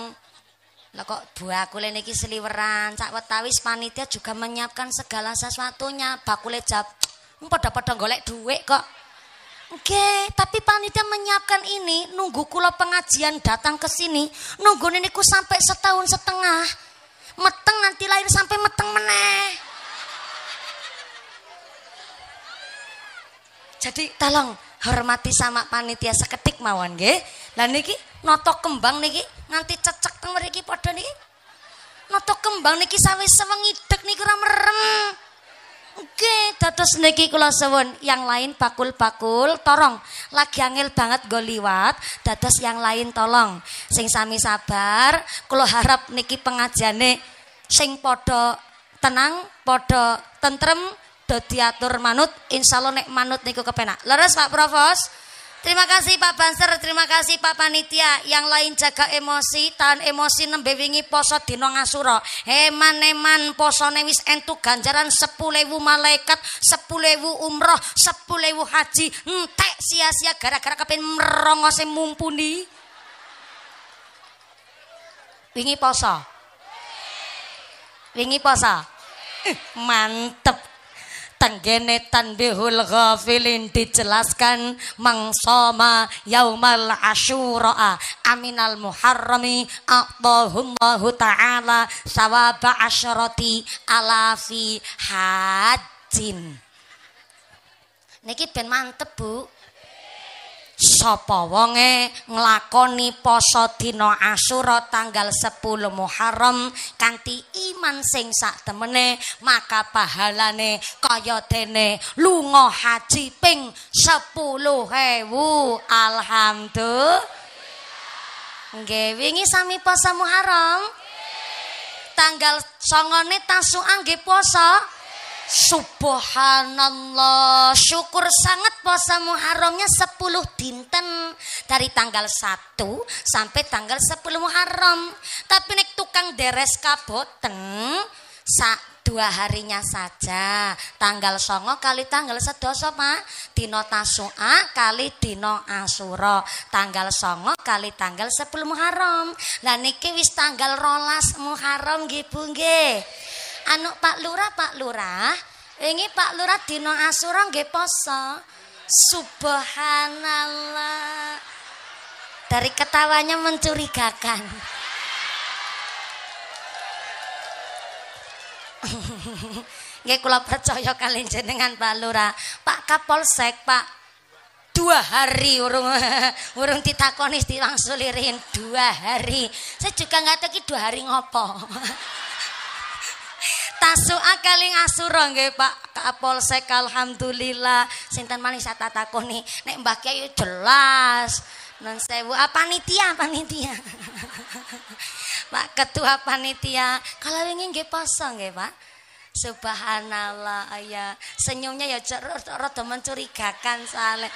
Lah kok bakule niki seliweran, sak wetawis panitia juga menyiapkan segala sesuatunya. Bakule jab padha-padha golek dhuwit kok. Oke, tapi panitia menyiapkan ini nunggu kula pengajian datang ke sini, nunggu niku sampai setahun setengah. Meteng nanti lahir sampai meteng meneh. Jadi tolong hormati sama panitia seketik mawon nggih. Lah niki kembang niki nganti cecek teng mriki padha niki. Notok kembang niki sawi sewengi dek niku ora merem. Nggih, dados niki kula suwun, yang lain bakul-bakul torong lagi angel banget go liwat, dados yang lain tolong sing sami sabar, kula harap niki pengajiane sing padha tenang, padha tentrem, padha diatur manut, Allah nek manut niku kepenak. Leres Pak Provos? Terima kasih Pak Banser, terima kasih Pak Panitia Yang lain jaga emosi, tahan emosi nembe wingi poso dino ngasura Eman-eman posone wis entuk ganjaran sepulewu malaikat, sepulewu umroh, sepulewu haji Entek sia-sia gara-gara kepen merongose mumpuni Wingi poso Wingi poso eh, Mantep tenggene tanbihul ghafilin dijelaskan mangsoma yaumal asyura aminal muharrami atahumullahu ta'ala sawaba asyrati alafi hajin niki ben mantep bu sapa wonge nglakoni poso dina asura tanggal 10 Muharram kanthi iman sing satemene maka pahalane kaya dene lunga haji ping 10.000 alhamdulillah nggih wingi sami poso Muharram tanggal 9 tasu anggih poso Subhanallah, syukur sangat puasa Muharramnya 10 dinten dari tanggal 1 sampai tanggal 10 Muharram. Tapi nek tukang deres kaboten sak dua harinya saja tanggal songo kali tanggal sedoso pak dino tasua kali dino asuro tanggal songo kali tanggal sepuluh muharram lah niki wis tanggal rolas muharram nggih anu Pak Lura, Pak Lura ini Pak Lura dino asura nggih poso. Subhanallah. Dari ketawanya mencurigakan. <laughs> Nggih kula percaya kalian jenengan Pak Lura, Pak Kapolsek, Pak dua hari urung <laughs> urung ditakoni di langsulirin dua hari saya juga nggak tahu dua hari ngopo <laughs> tasu'a akaling asura nggih Pak Kapolsek alhamdulillah. Sinten maning saya takoni nek Mbah Kiai jelas. Non sewu apa ah, panitia panitia. <laughs> Pak Ketua panitia, kalau ingin nggih poso nggih Pak. Subhanallah ayah senyumnya ya rada mencurigakan soalnya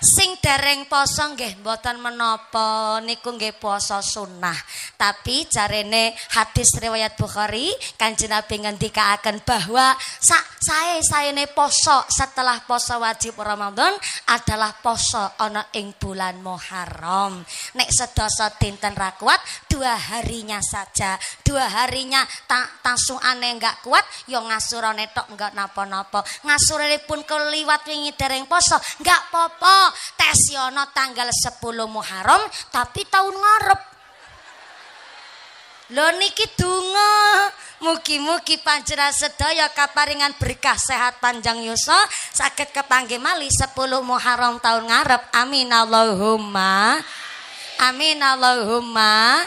sing dereng poso nggih mboten menapa niku nggih poso sunah, tapi carene hadis riwayat Bukhari Kanjeng Nabi ngendikaaken bahwa sak sae saene poso setelah poso wajib Ramadan adalah poso ana ing bulan Muharram nek sedasa dinten ra kuat dua harinya saja dua harinya tak aneh enggak kuat yo ya ngasurane tok enggak napa-napa ngasurane pun keliwat wingi dereng poso enggak popo tes yono ya tanggal 10 Muharram tapi tahun ngarep Lo niki dungo mugi-mugi pancera sedaya kaparingan berkah sehat panjang yusa sakit kepanggih mali 10 Muharram tahun ngarep amin Allahumma amin Allahumma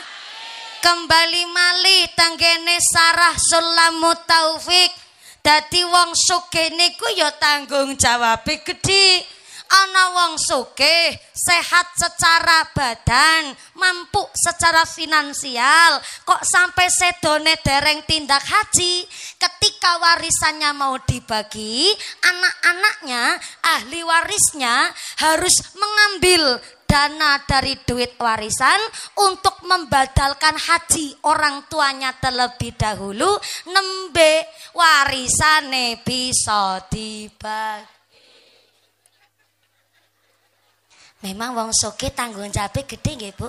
kembali malih tanggene sarah sulamu taufik dadi wong sugih niku ya tanggung jawab gedhi ana wong sugih sehat secara badan mampu secara finansial kok sampai sedone dereng tindak haji ketika warisannya mau dibagi anak-anaknya ahli warisnya harus mengambil dana dari duit warisan untuk membadalkan haji orang tuanya terlebih dahulu nembe warisan bisa dibagi Memang wong soke tanggung jawabnya gede nggih, Bu?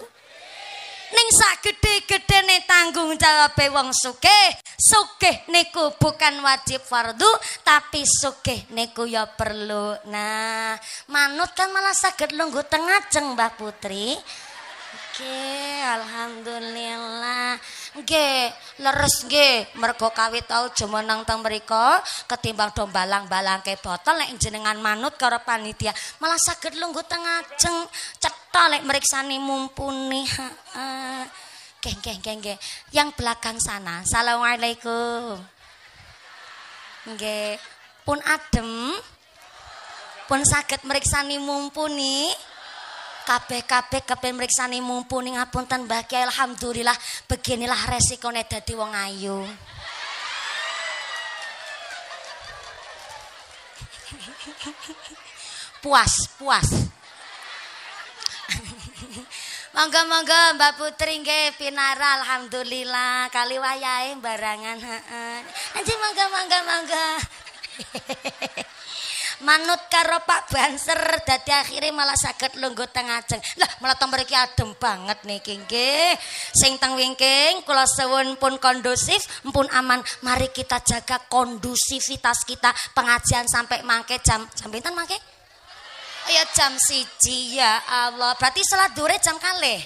ning sak gedhe-gedhene tanggung jawabe wong sugih. Sugih niku bukan wajib fardu, tapi sugih niku ya perlu. Nah, manut kan malah saged lungo teng ajeng Mbah Putri. Oke, alhamdulillah. Oke, leres oke. Mergo kawit tau jemenang teng mereka ketimbang dombalang balang ke botol lek jenengan manut karo panitia malah saged lungo teng ajeng. Cet tolek lek meriksani mumpuni. Geng geng geng geng. Yang belakang sana. Assalamualaikum. geng, Pun adem. Pun sakit meriksani mumpuni. kabeh-kabeh kepen mriksani mumpuni ngapunten Mbah Kiai alhamdulillah beginilah resikone dadi wong ayu. <laughs> puas, puas. Monggo monggo Mbak Putri nggih pinara alhamdulillah kali wayahe barangan heeh. Anjing monggo monggo monggo. <laughs> Manut karo Pak Banser dadi akhire malah saged lungguh teng ajeng. Lah malah teng mriki adem banget niki nggih. Sing teng wingking kula suwun pun kondusif, pun aman. Mari kita jaga kondusivitas kita pengajian sampai mangke jam jam pinten mangke? Ya jam siji ya Allah. Berarti salat dure jam kalih.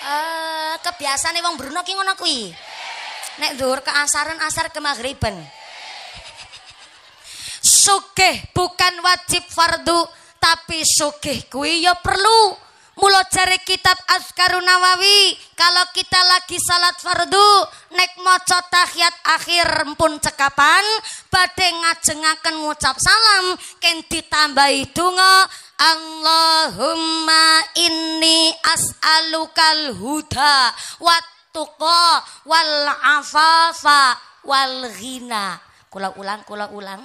Eh, kebiasaan wong Bruno ki ngono kuwi. Nek ke asaran asar ke maghriben. Sukeh bukan wajib fardu, tapi sukeh kui ya perlu. Mulut cari kitab Azkarun Nawawi, kalau kita lagi salat fardu, nek moco tahiyat akhir pun cekapan, badai ngajengakan ngucap salam, ken ditambahi donga, Allahumma inni as'alukal huda wa tuqa wal afafa wal ghina. Kula ulang, kula ulang.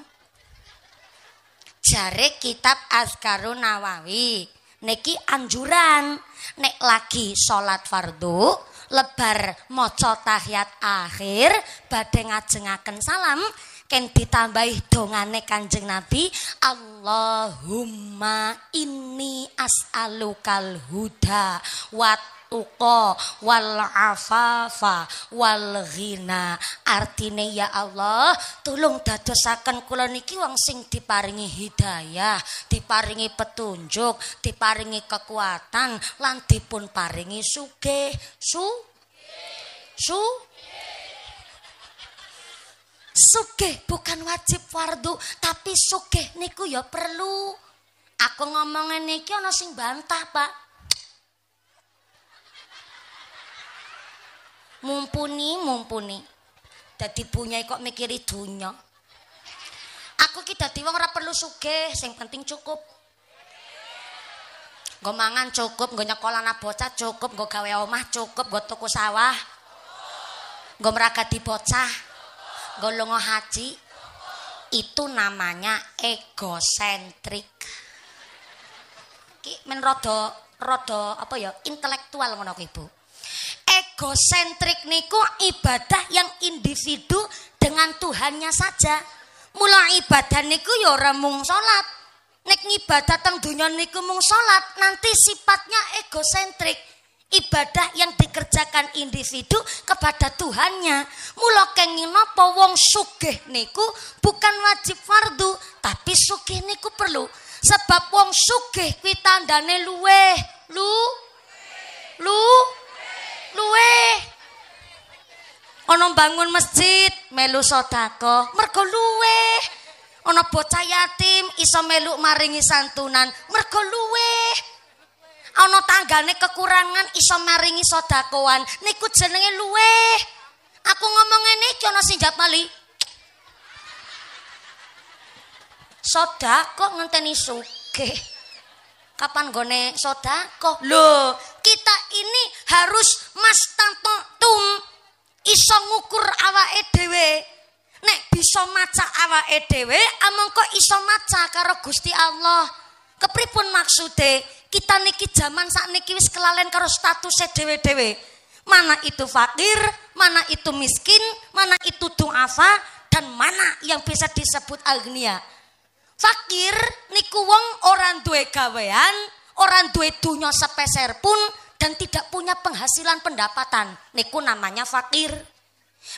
Jare kitab Azkarun Nawawi Neki anjuran nek lagi sholat fardu lebar maca tahiyat akhir badhe ngajengaken salam ken ditambahi dongane Kanjeng Nabi Allahumma ini as'alukal huda wat tuqa wal afafa wal ghina artine ya Allah tulung dadosaken kula niki wong sing diparingi hidayah diparingi petunjuk diparingi kekuatan lan dipun paringi sugih su su sugih bukan wajib fardu tapi sugih niku ya perlu aku ngomongin niki ana sing bantah Pak mumpuni mumpuni jadi punya kok mikiri dunia aku kita tiba wong ora perlu suge yang penting cukup gue mangan cukup gue nyekolah anak bocah cukup gue gawe omah cukup gue tuku sawah gue meraga di bocah gue lungo haji itu namanya egosentrik ki men apa ya intelektual ngono ibu egosentrik niku ibadah yang individu dengan Tuhannya saja. Mula ibadah niku ya ora mung salat. Nek ibadah teng dunia niku mung salat, nanti sifatnya egosentrik. Ibadah yang dikerjakan individu kepada Tuhannya. Mula kenging napa wong sugih niku bukan wajib fardu, tapi sugih niku perlu. Sebab wong sugih kuwi tandane luweh, lu, lu luwe. Ana bangun masjid, melu sodako, mergo luwe. Ana bocah yatim iso melu maringi santunan, mergo luwe. Ana tanggane kekurangan iso maringi sodakoan, niku jenenge luwe. Aku ngomong ngene iki ana sinjat mali. Sodako ngenteni sugih. Kapan gone sodako? Lho, kita ini harus mas tum iso ngukur awa edw. Nek bisa maca awa edw, among ah, kok iso maca karo Gusti Allah. Kepripun maksude? Kita niki zaman saat niki wis kelalen karo status edw edw. Mana itu fakir, mana itu miskin, mana itu tung duafa, dan mana yang bisa disebut agnia. Fakir niku wong orang duwe gawean, orang duwe dunya sepeser pun dan tidak punya penghasilan pendapatan niku namanya fakir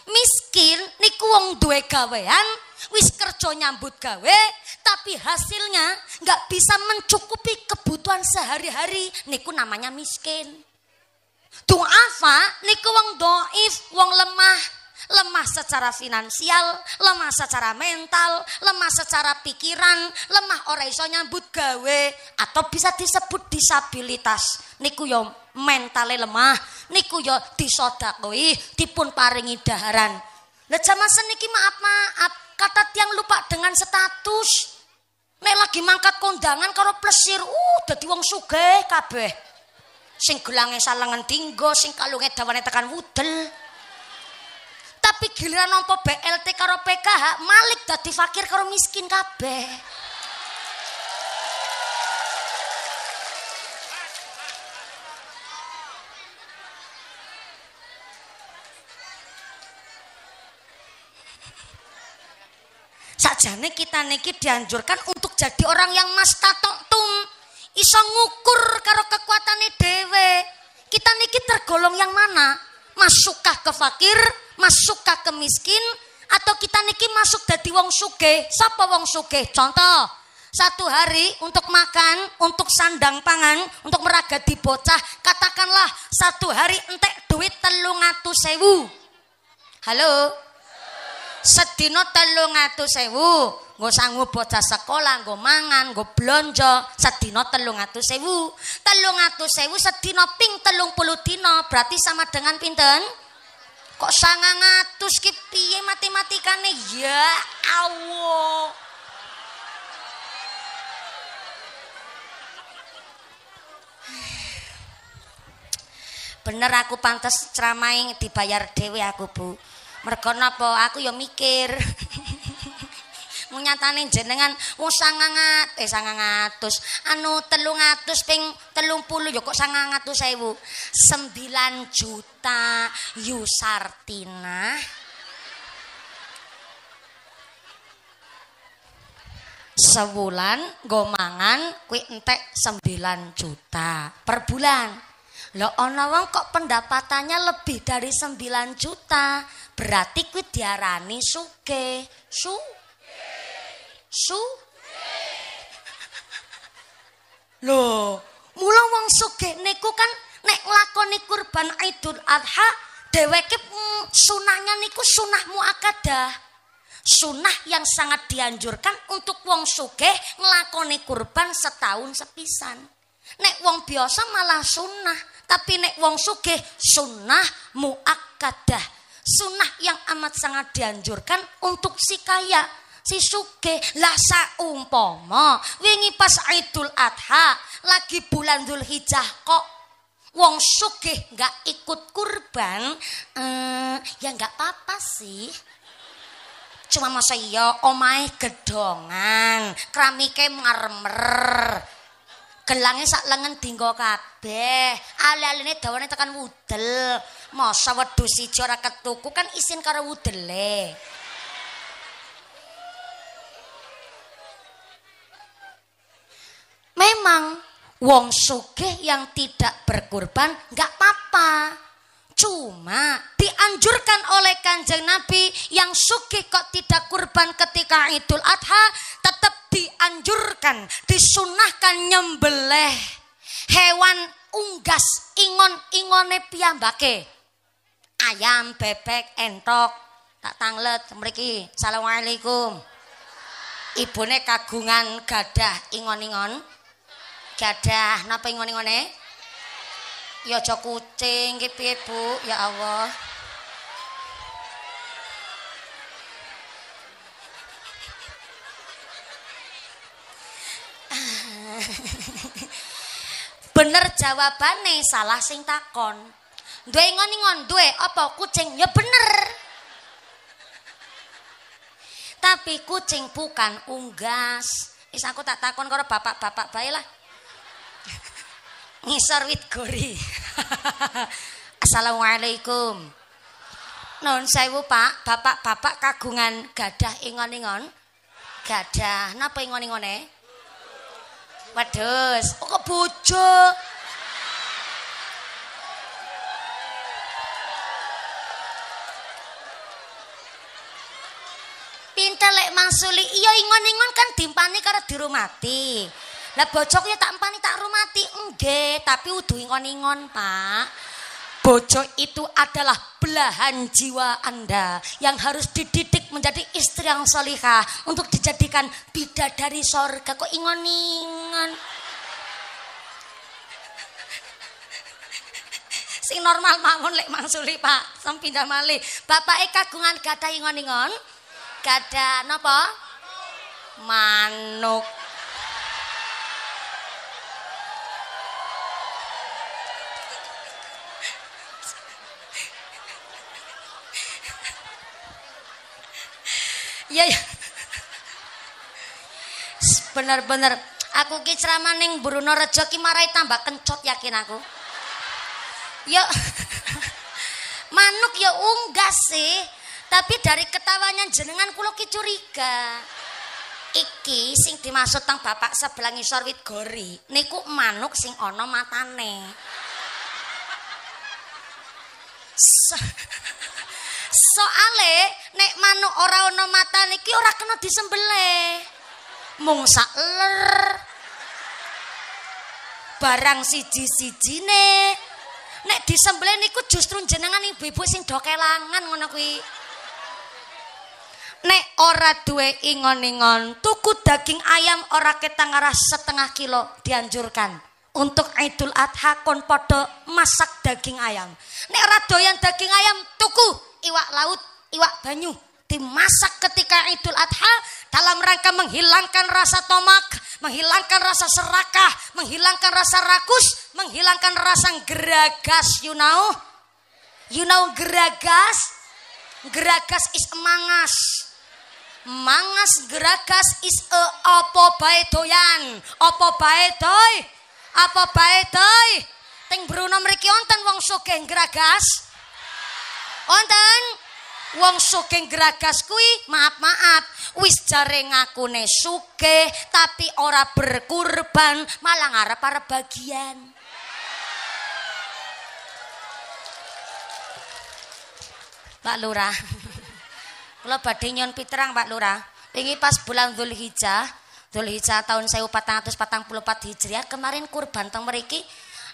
miskin niku wong duwe gawean wis kerja nyambut gawe tapi hasilnya nggak bisa mencukupi kebutuhan sehari-hari niku namanya miskin apa niku wong doif wong lemah lemah secara finansial, lemah secara mental, lemah secara pikiran, lemah ora iso nyambut gawe atau bisa disebut disabilitas. Niku yo mentale lemah, niku yo disodakoi, dipun paringi daharan. Lah zaman seniki maaf-maaf, kata tiang lupa dengan status. Nek lagi mangkat kondangan karo plesir, uh dadi wong sugih kabeh. Sing gelange salengan dinggo, sing kalunge dawane tekan wudel tapi giliran nopo BLT karo PKH Malik dadi fakir karo miskin kabeh. Sajane kita niki dianjurkan untuk jadi orang yang mastatoktum, iso ngukur karo kekuatane dewe. Kita niki tergolong yang mana? Masukkah ke fakir? masuk ke kemiskin atau kita niki masuk dari wong suge Siapa wong suge contoh satu hari untuk makan untuk sandang pangan untuk meraga di bocah katakanlah satu hari entek duit telung sewu halo sedino telung sewu Gue sanggup bocah sekolah gue mangan gue belanja, setino telung atu sewu telung atu sewu setino ping telung puluh dino berarti sama dengan pinten Kok sangang atus ki piye matematikane? Ya Allah. Bener aku pantas ceramah dibayar dewi aku, Bu. merkona po aku ya mikir. <laughs> mung jenengan wong sangangat eh sangangatus, anu telungatus, ping 30 ya kok ibu sembilan juta Yusartina sebulan gomangan kuwi entek 9 juta per bulan. lo ana wong kok pendapatannya lebih dari 9 juta, berarti kuwi diarani suke Sugih su Lo, mula wong sugih niku kan nek nglakoni kurban Idul Adha dheweke mm, sunahnya niku sunah muakkadah. Sunah yang sangat dianjurkan untuk wong sugih nglakoni kurban setahun sepisan. Nek wong biasa malah sunah, tapi nek wong sugih sunah muakkadah. sunah yang amat sangat dianjurkan untuk si kaya si suke lasa umpomo wingi pas Idul Adha lagi bulan hijah kok wong suke nggak ikut kurban eh, ya nggak apa-apa sih cuma masa iya omai gedongan keramike marmer gelangnya sak lengan dinggo kabeh alih ini dawane tekan wudel masa wedhus siji ora ketuku kan isin karo wudele Memang wong sugih yang tidak berkorban nggak apa-apa. Cuma dianjurkan oleh kanjeng Nabi yang sugih kok tidak kurban ketika Idul Adha tetap dianjurkan, disunahkan nyembelih hewan unggas ingon-ingone piyambake. Ayam, bebek, entok, tak tanglet mriki. Assalamualaikum. Ibune kagungan gadah ingon-ingon gadah napa ngene-ngene? Ya aja kucing ki piye, Bu? Ya Allah. <laughs> bener jawabane salah sing takon duwe ngon duwe apa kucing ya bener tapi kucing bukan unggas is aku tak takon karo bapak-bapak bae lah ngisor wit gori. <laughs> Assalamualaikum. Non sewu Pak, bapak-bapak kagungan gadah ingon-ingon. Gadah, napa ingon-ingone? Wedhus, oh bojo. Pinter lek mangsuli, iya ingon-ingon kan dimpani karena dirumati. Lah bocoknya tak empani tak rumati. Enggak, tapi udah ingon-ingon pak. Bojok itu adalah belahan jiwa Anda yang harus dididik menjadi istri yang solihah untuk dijadikan bidadari sorga. Kok ingon-ingon? Sing normal mawon lek mangsuli Pak, sam pindah bapak eka kagungan kata ingon-ingon? Gadah nopo Manuk. Iya ya. Bener-bener aku ki ceramah ning Bruno Rejo ki marai tambah kencot yakin aku. Yo, manuk ya unggas sih, tapi dari ketawanya jenengan kula ki curiga. Iki sing dimaksud tang bapak sebelah ngisor wit gori niku manuk sing ono matane. Soale nek manuk ora ana mata niki ora kena disembelih. Mung sak ler. Barang siji-sijine nek disembelih niku justru jenengan ibu-ibu sing do kelangan ngono kuwi. Nek ora duwe ingon-ingon, tuku daging ayam ora ketang arah setengah kilo dianjurkan. untuk Idul Adha kon podo masak daging ayam. Nek ora doyan daging ayam tuku iwak laut, iwak banyu dimasak ketika Idul Adha dalam rangka menghilangkan rasa tomak, menghilangkan rasa serakah, menghilangkan rasa rakus, menghilangkan rasa geragas, you know? You know geragas? Geragas is mangas. Mangas geragas is a opo bae doyan, opo bae doy, apa bae doy. Ting Bruno mriki wonten wong sugih geragas. Onten wong suking geragas kui maaf-maaf wis jare ngakune sugih tapi ora berkurban malah ngarep para bagian. Pak Lurah. kalau <laughs> badhe nyon piterang Pak Lurah. Ini pas bulan Zulhijjah, Zulhijjah tahun 1444 Hijriah kemarin kurban teng mriki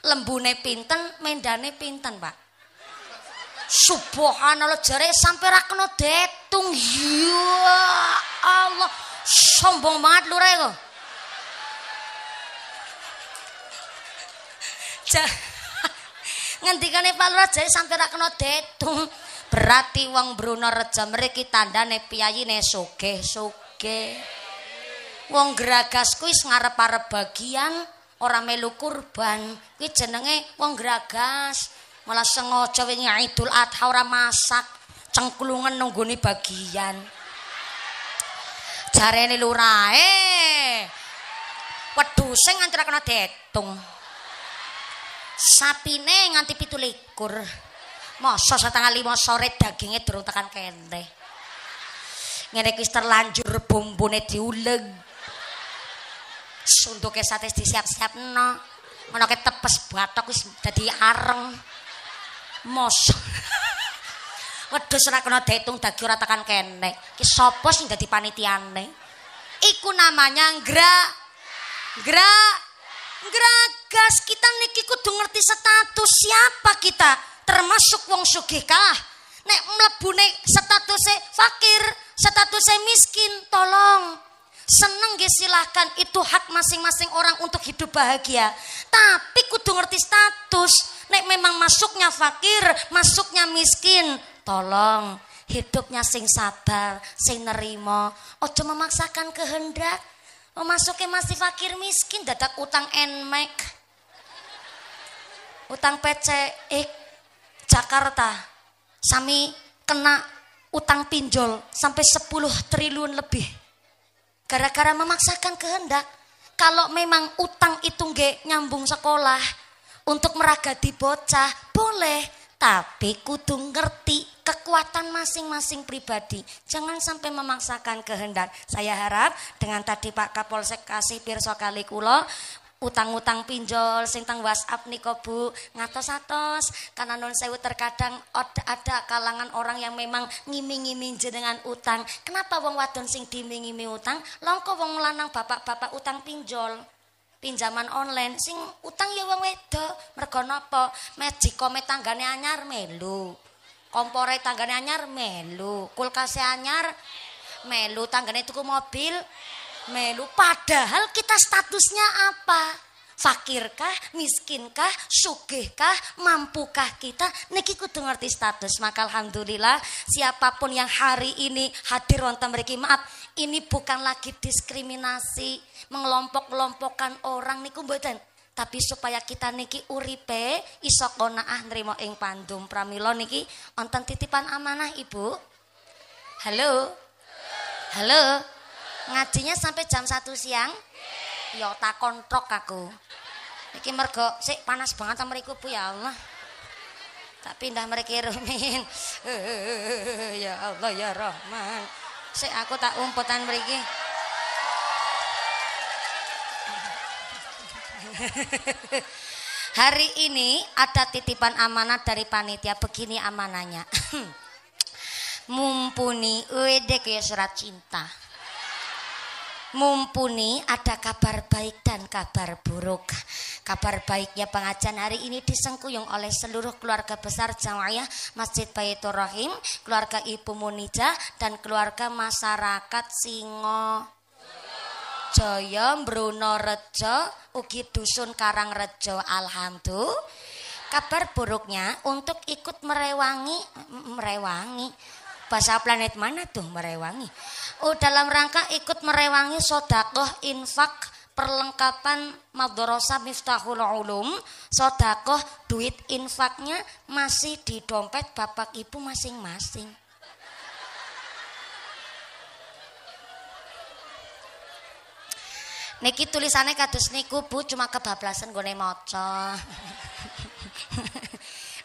lembune pinten, mendane pinten, Pak? Subhanallah jare sampe ra kena detung. Ya Allah, sombong banget lure kok. Ja Ngendikane Pak Lurah jare sampe ra kena detung. Berarti wong bruna Reja mriki tandane piyayine sugih-sugih. Wong Gragas kuwi ngarep-arep bagian ora melu kurban. Kuwi jenenge wong Gragas. malah sengaja wingi Idul Adha ora masak cengklungan nunggune bagian jarene lurae eh. weduse nganti ra kena detung sapine nganti pitu likur masa setengah lima sore daginge durung tekan kente ngene iki terlanjur bumbune diuleg sunduke sate disiap-siapno ana ke tepes batok wis dadi areng Mos. waduh serak kena diitung daging ora tekan kene. Ki sapa sing dadi panitiane? Iku namanya nggerak. Nggerak. Ngeragas kita niki kudu ngerti status siapa kita termasuk wong sugih kalah. Nek mlebune statuse fakir, statuse miskin, tolong Seneng nggih silahkan itu hak masing-masing orang untuk hidup bahagia. Tapi kudu ngerti status. Nek memang masuknya fakir, masuknya miskin, tolong hidupnya sing sabar, sing nerimo. Ojo memaksakan kehendak. Oh masuknya masih fakir miskin dadak utang enmek. Utang PCX Jakarta. Sami kena utang pinjol sampai 10 triliun lebih gara-gara memaksakan kehendak. Kalau memang utang itu nggak nyambung sekolah untuk meragati bocah, boleh. Tapi kudu ngerti kekuatan masing-masing pribadi. Jangan sampai memaksakan kehendak. Saya harap dengan tadi Pak Kapolsek kasih pirsa kali kula utang-utang pinjol sing tang WhatsApp niko Bu ngatos-atos karena non sewu terkadang ada kalangan orang yang memang ngiming-ngiming dengan utang kenapa wong wadon sing dimingi utang longko wong lanang bapak-bapak utang pinjol pinjaman online sing utang ya wong wedo mergo magic magicome tanggane anyar melu kompore tanggane anyar melu kulkasnya anyar melu tanggane tuku mobil melu padahal kita statusnya apa fakirkah miskinkah sugihkah mampukah kita niki kudu ngerti status maka alhamdulillah siapapun yang hari ini hadir wonten mriki maaf ini bukan lagi diskriminasi mengelompok-kelompokkan orang niku mboten tapi supaya kita niki uripe iso konaah nrimo ing pandum pramila niki wonten titipan amanah Ibu Halo Halo Ngajinya sampai jam 1 siang? Ya tak kontrok aku. Iki mergo sik panas banget sama mereka, Bu ya Allah. Tak pindah mereka rumin. <laughs> ya Allah ya Rahman. Sik aku tak umpetan mereka. Hari ini ada titipan amanat dari panitia. Begini amanahnya. <clears throat> Mumpuni wedek ya surat cinta mumpuni ada kabar baik dan kabar buruk. Kabar baiknya pengajian hari ini disengkuyung oleh seluruh keluarga besar Jamaah Masjid Baitur Rahim, keluarga Ibu Munija dan keluarga masyarakat Singo Jaya Bruno Rejo ugi dusun Karang Rejo Alhamdulillah kabar buruknya untuk ikut merewangi merewangi bahasa planet mana tuh merewangi? Oh dalam rangka ikut merewangi sodakoh infak perlengkapan madrasah miftahul ulum sodakoh duit infaknya masih di dompet bapak ibu masing-masing Niki tulisannya kados niku Bu cuma kebablasan gue moco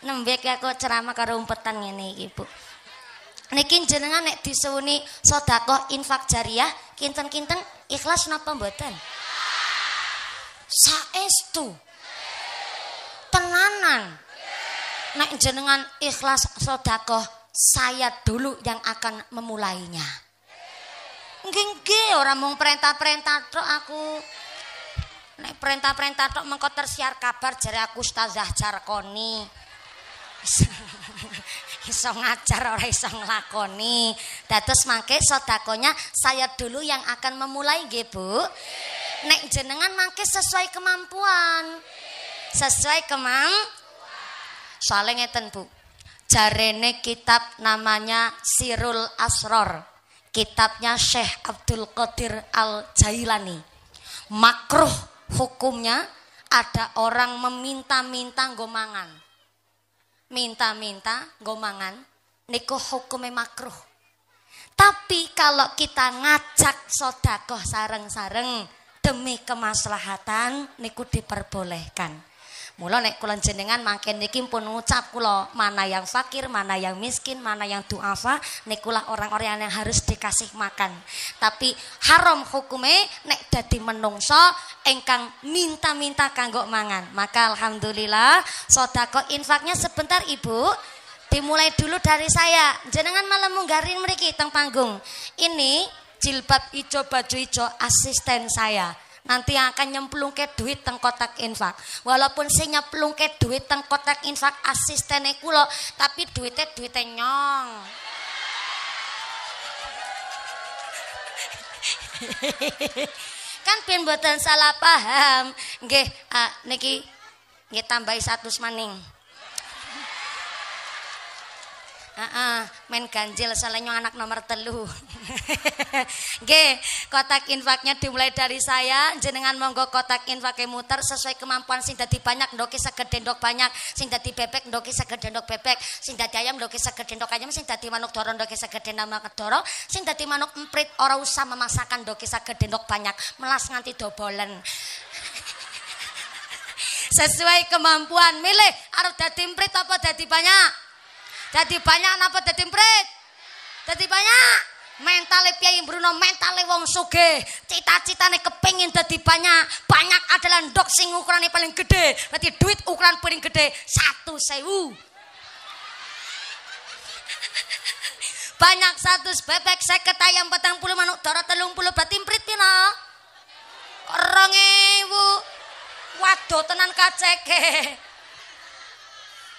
Nembek ya aku ceramah karo umpetan ini ibu niki jenengan nek disuwuni sodako infak jariah kinten-kinten ikhlas napa mboten? Saestu. Tenanan. Nek jenengan ikhlas sodako saya dulu yang akan memulainya. Nggih orang mau perintah-perintah tok aku. Nek perintah-perintah tok mengko tersiar kabar jare aku Ustazah Jarkoni. <laughs> iso ngajar ora iso nglakoni dados mangke sodakonya saya dulu yang akan memulai nggih Bu nek jenengan mangke sesuai kemampuan sesuai kemampuan soalnya ngeten Bu jarene kitab namanya Sirul Asror kitabnya Syekh Abdul Qadir Al Jailani makruh hukumnya ada orang meminta-minta gomangan minta-minta gomangan niku hukumnya makruh. Tapi kalau kita ngacak sodakoh sareng-sareng demi kemaslahatan niku diperbolehkan. Mula nek kula jenengan mangken niki pun ngucap kula mana yang fakir, mana yang miskin, mana yang duafa nikulah orang-orang yang harus dikasih makan. Tapi haram hukume nek dadi menungso engkang minta-minta kanggo mangan. Maka alhamdulillah sodako infaknya sebentar Ibu. Dimulai dulu dari saya. Jenengan malam munggarin meriki teng panggung. Ini jilbab ijo baju ijo asisten saya nanti akan nyemplung ke duit teng kotak infak. Walaupun saya nyemplung ke duit teng kotak infak asisten kulo, tapi duitnya duitnya nyong. <laughs> kan pin buatan salah paham. Nggih, uh, niki nggih tambahi satu maning. Uh, main ganjil salahnya anak nomor telu. G, <laughs> kotak infaknya dimulai dari saya. Jenengan monggo kotak infaknya muter sesuai kemampuan sing dadi banyak ndoki segede ndok banyak, sing dadi bebek ndoki segede ndok bebek, sing dadi ayam ndoki segede ndok ayam, sing dadi manuk doro ndoki segede nama doro, sing dadi manuk emprit ora usah memasakan. ndoki segede ndok banyak, melas nganti dobolen. <laughs> sesuai kemampuan milih harus dadi emprit apa dadi banyak jadi banyak napa jadi mprit? jadi banyak. Mentale Kiai Bruno, mentale wong suge, Cita-citane kepengin dadi banyak. Banyak adalah ndok sing ukurane paling gede. Berarti duit ukuran paling gede satu sewu. <laughs> banyak satu bebek seket ayam petang puluh manuk doro telung puluh berarti mprit pina orang ewu waduh tenan kaceke <laughs>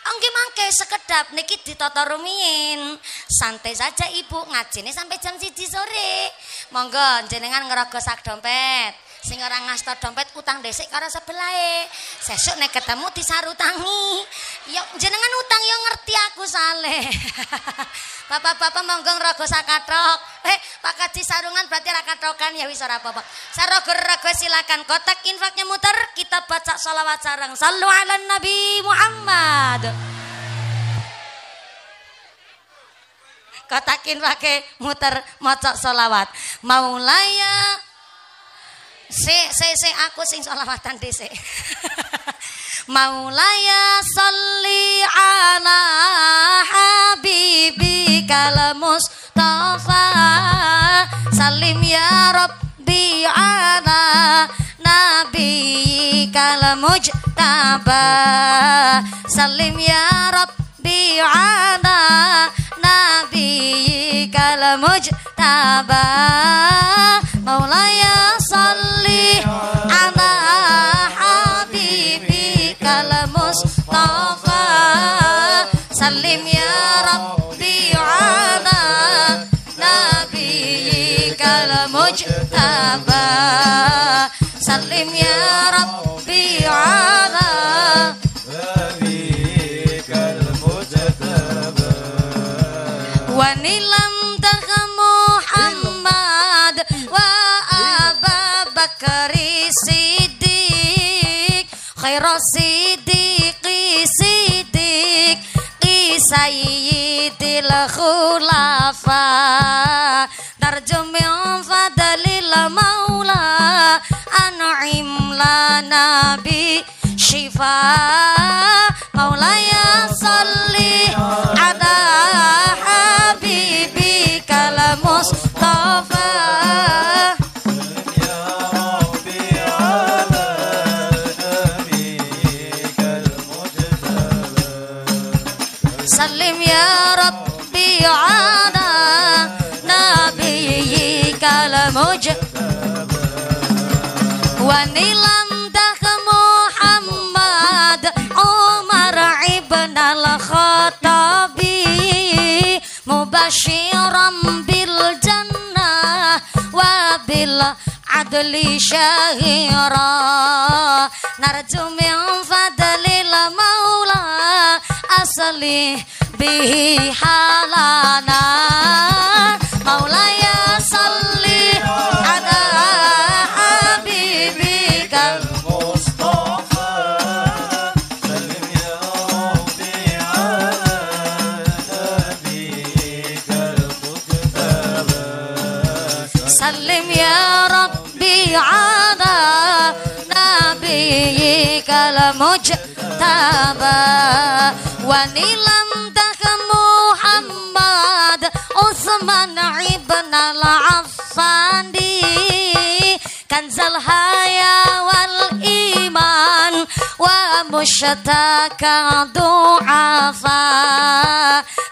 Ongki mangke sekedap niki ditata Santai saja Ibu ngajine sampai jam siji sore. Monggo jenengan ngerogoh sak dompet. sing ora ngasta dompet utang desik karo sebelahe sesuk nek ketemu disarutangi Yuk ya, jenengan utang yuk ya ngerti aku sale <laughs> bapak-bapak monggo rogo sakatrok eh pakai di sarungan berarti ra ya wis ora apa-apa silakan kotak infaknya muter kita baca sholawat sarang sallu ala nabi Muhammad kotakin pakai muter mocok solawat maulaya Si, si, si, aku sing sholawatan dhisik. <laughs> Maulaya salli ala habibi kalamus tofa salim ya rabbi ala nabi kalamuj taba salim ya rabbi bi'ada nabiyikal mujtaba maulaya salli ala kalau mustafa salim ya rabbi nabi kalau mujtaba salim ya rabbi ala sidik Khaira sidik sidik Sayyidil khulafa Tarjumil fadlil maula An'im lana bi maula ya salli مبشرا بالجنة وبالعدل شهيرا نرجو من فضل المولى أصلي به حالنا مولاي صلي على ala mujtaba wa nilam Muhammad Utsman ibn al Affandi kan zal wal iman wa mushtaka du'a fa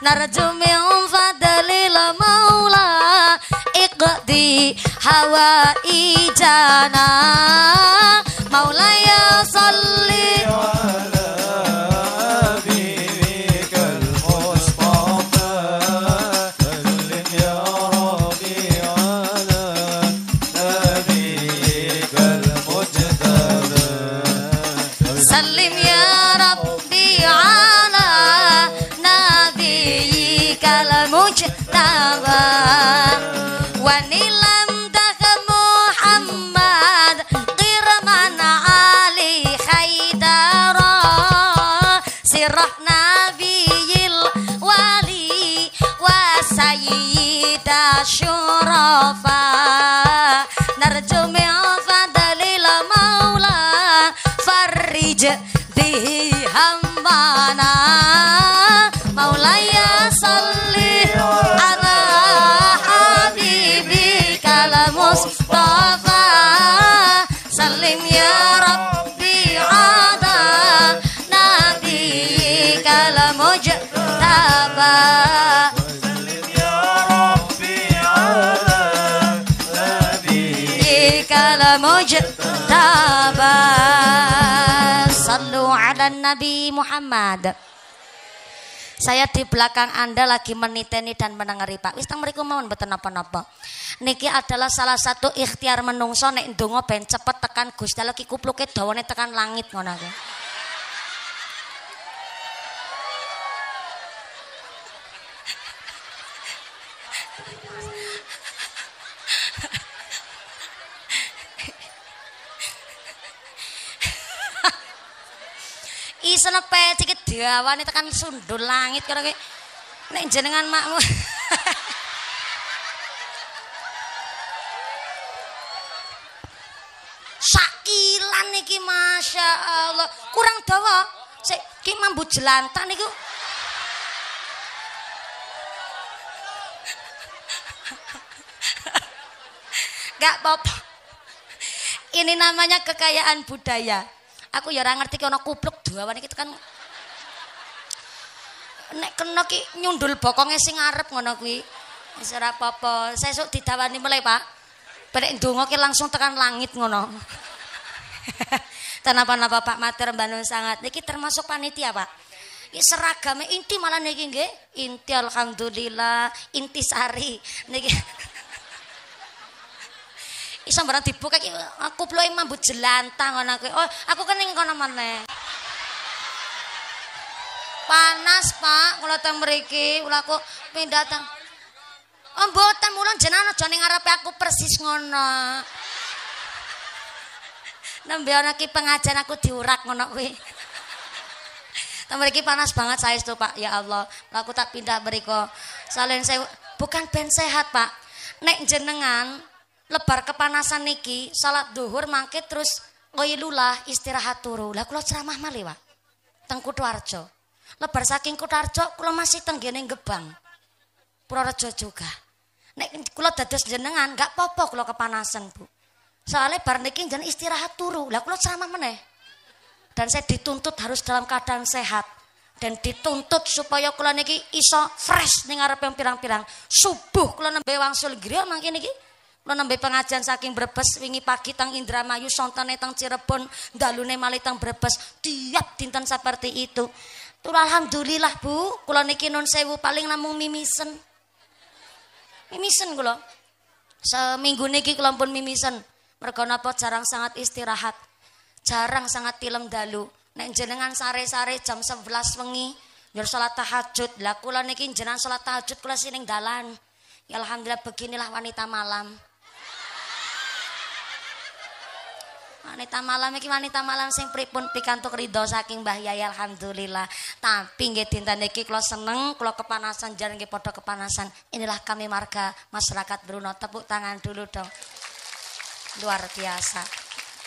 narjumi fadlil maula iqdi hawa ijana maulaya salli syurafa narjumi fadlila maula farij bi hambana Maulaya ya salli ala habibi kalamus tafa salim ya rabbi ada nabi kalamuj taba المجتبى صلوا على النبي محمد saya di belakang Anda lagi meniteni dan menengeri Pak. Wis mereka mriku mawon apa napa Niki adalah salah satu ikhtiar menungso nek ndonga ben cepet tekan Gusti Allah ki kupluke dawane tekan langit ngono isene peci iki diawane tekan sundul langit karo kowe. Nek jenengan makmu. <laughs> Sakilan iki Masya Allah. Kurang dawa. Sik ki mambu jelantan niku. <laughs> Gak apa-apa. Ini namanya kekayaan budaya. Aku ya ngerti ngerti ki ana dua dawane iki kan nek kena ki nyundul bokonge sing arep ngono kuwi. Wis ora apa-apa. Sesuk didawani mulai, Pak. Berek ndonga ki langsung tekan langit ngono. <laughs> Tanapa-napa Pak Mater Mbak sangat. Niki termasuk panitia, Pak. Ini seragamnya inti malah niki nggih. Inti alhamdulillah, inti sari. Niki iso barang dibuka iki kupluke mambu jelantang ngono kuwi. Oh, aku kening kan kono meneh. Panas, Pak. Kula teng mriki, kula aku pindah teng Oh, mboten mulan jenengan aja ning ngarepe aku persis ngono. Nembe ana ki pengajian aku diurak ngono kuwi. Teng panas banget saya itu, Pak. Ya Allah, aku tak pindah mriko. Salin saya bukan ben sehat, Pak. Nek jenengan lebar kepanasan niki salat duhur mangkit terus qoilulah istirahat turu. Lah kulo ceramah malih, Pak. Teng Lebar saking Kutoarjo kulo masih tenggene Gebang. Purworejo juga. Nek kulo dados jenengan gak popo kulo kepanasan, Bu. Soalnya bar niki jeneng istirahat turu. Lah kulo ceramah meneh. Dan saya dituntut harus dalam keadaan sehat dan dituntut supaya kula niki iso fresh ning yang pirang-pirang. Subuh kula nembe wangsul griya mangke niki Kula nembe pengajian saking Brebes wingi pagi tang Indramayu sontane tang Cirebon, dalune malih tang Brebes. Tiap dinten seperti itu. Tur alhamdulillah Bu, kalau niki non sewu paling namung mimisen. Mimisen kula. Seminggu niki kalau pun mimisen. Merkona napa jarang sangat istirahat. Jarang sangat film dalu. Neng jenengan sare-sare jam sebelas wengi nyur salat tahajud. Lah kula niki jenengan salat tahajud kula sini dalan. Ya alhamdulillah beginilah wanita malam. wanita malam iki wanita malam sing pripun pikantuk ridho saking Mbah Yaya alhamdulillah. Tapi nggih dinten iki kula seneng, kula kepanasan jan nggih padha kepanasan. Inilah kami marga masyarakat Bruno. Tepuk tangan dulu dong. Luar biasa.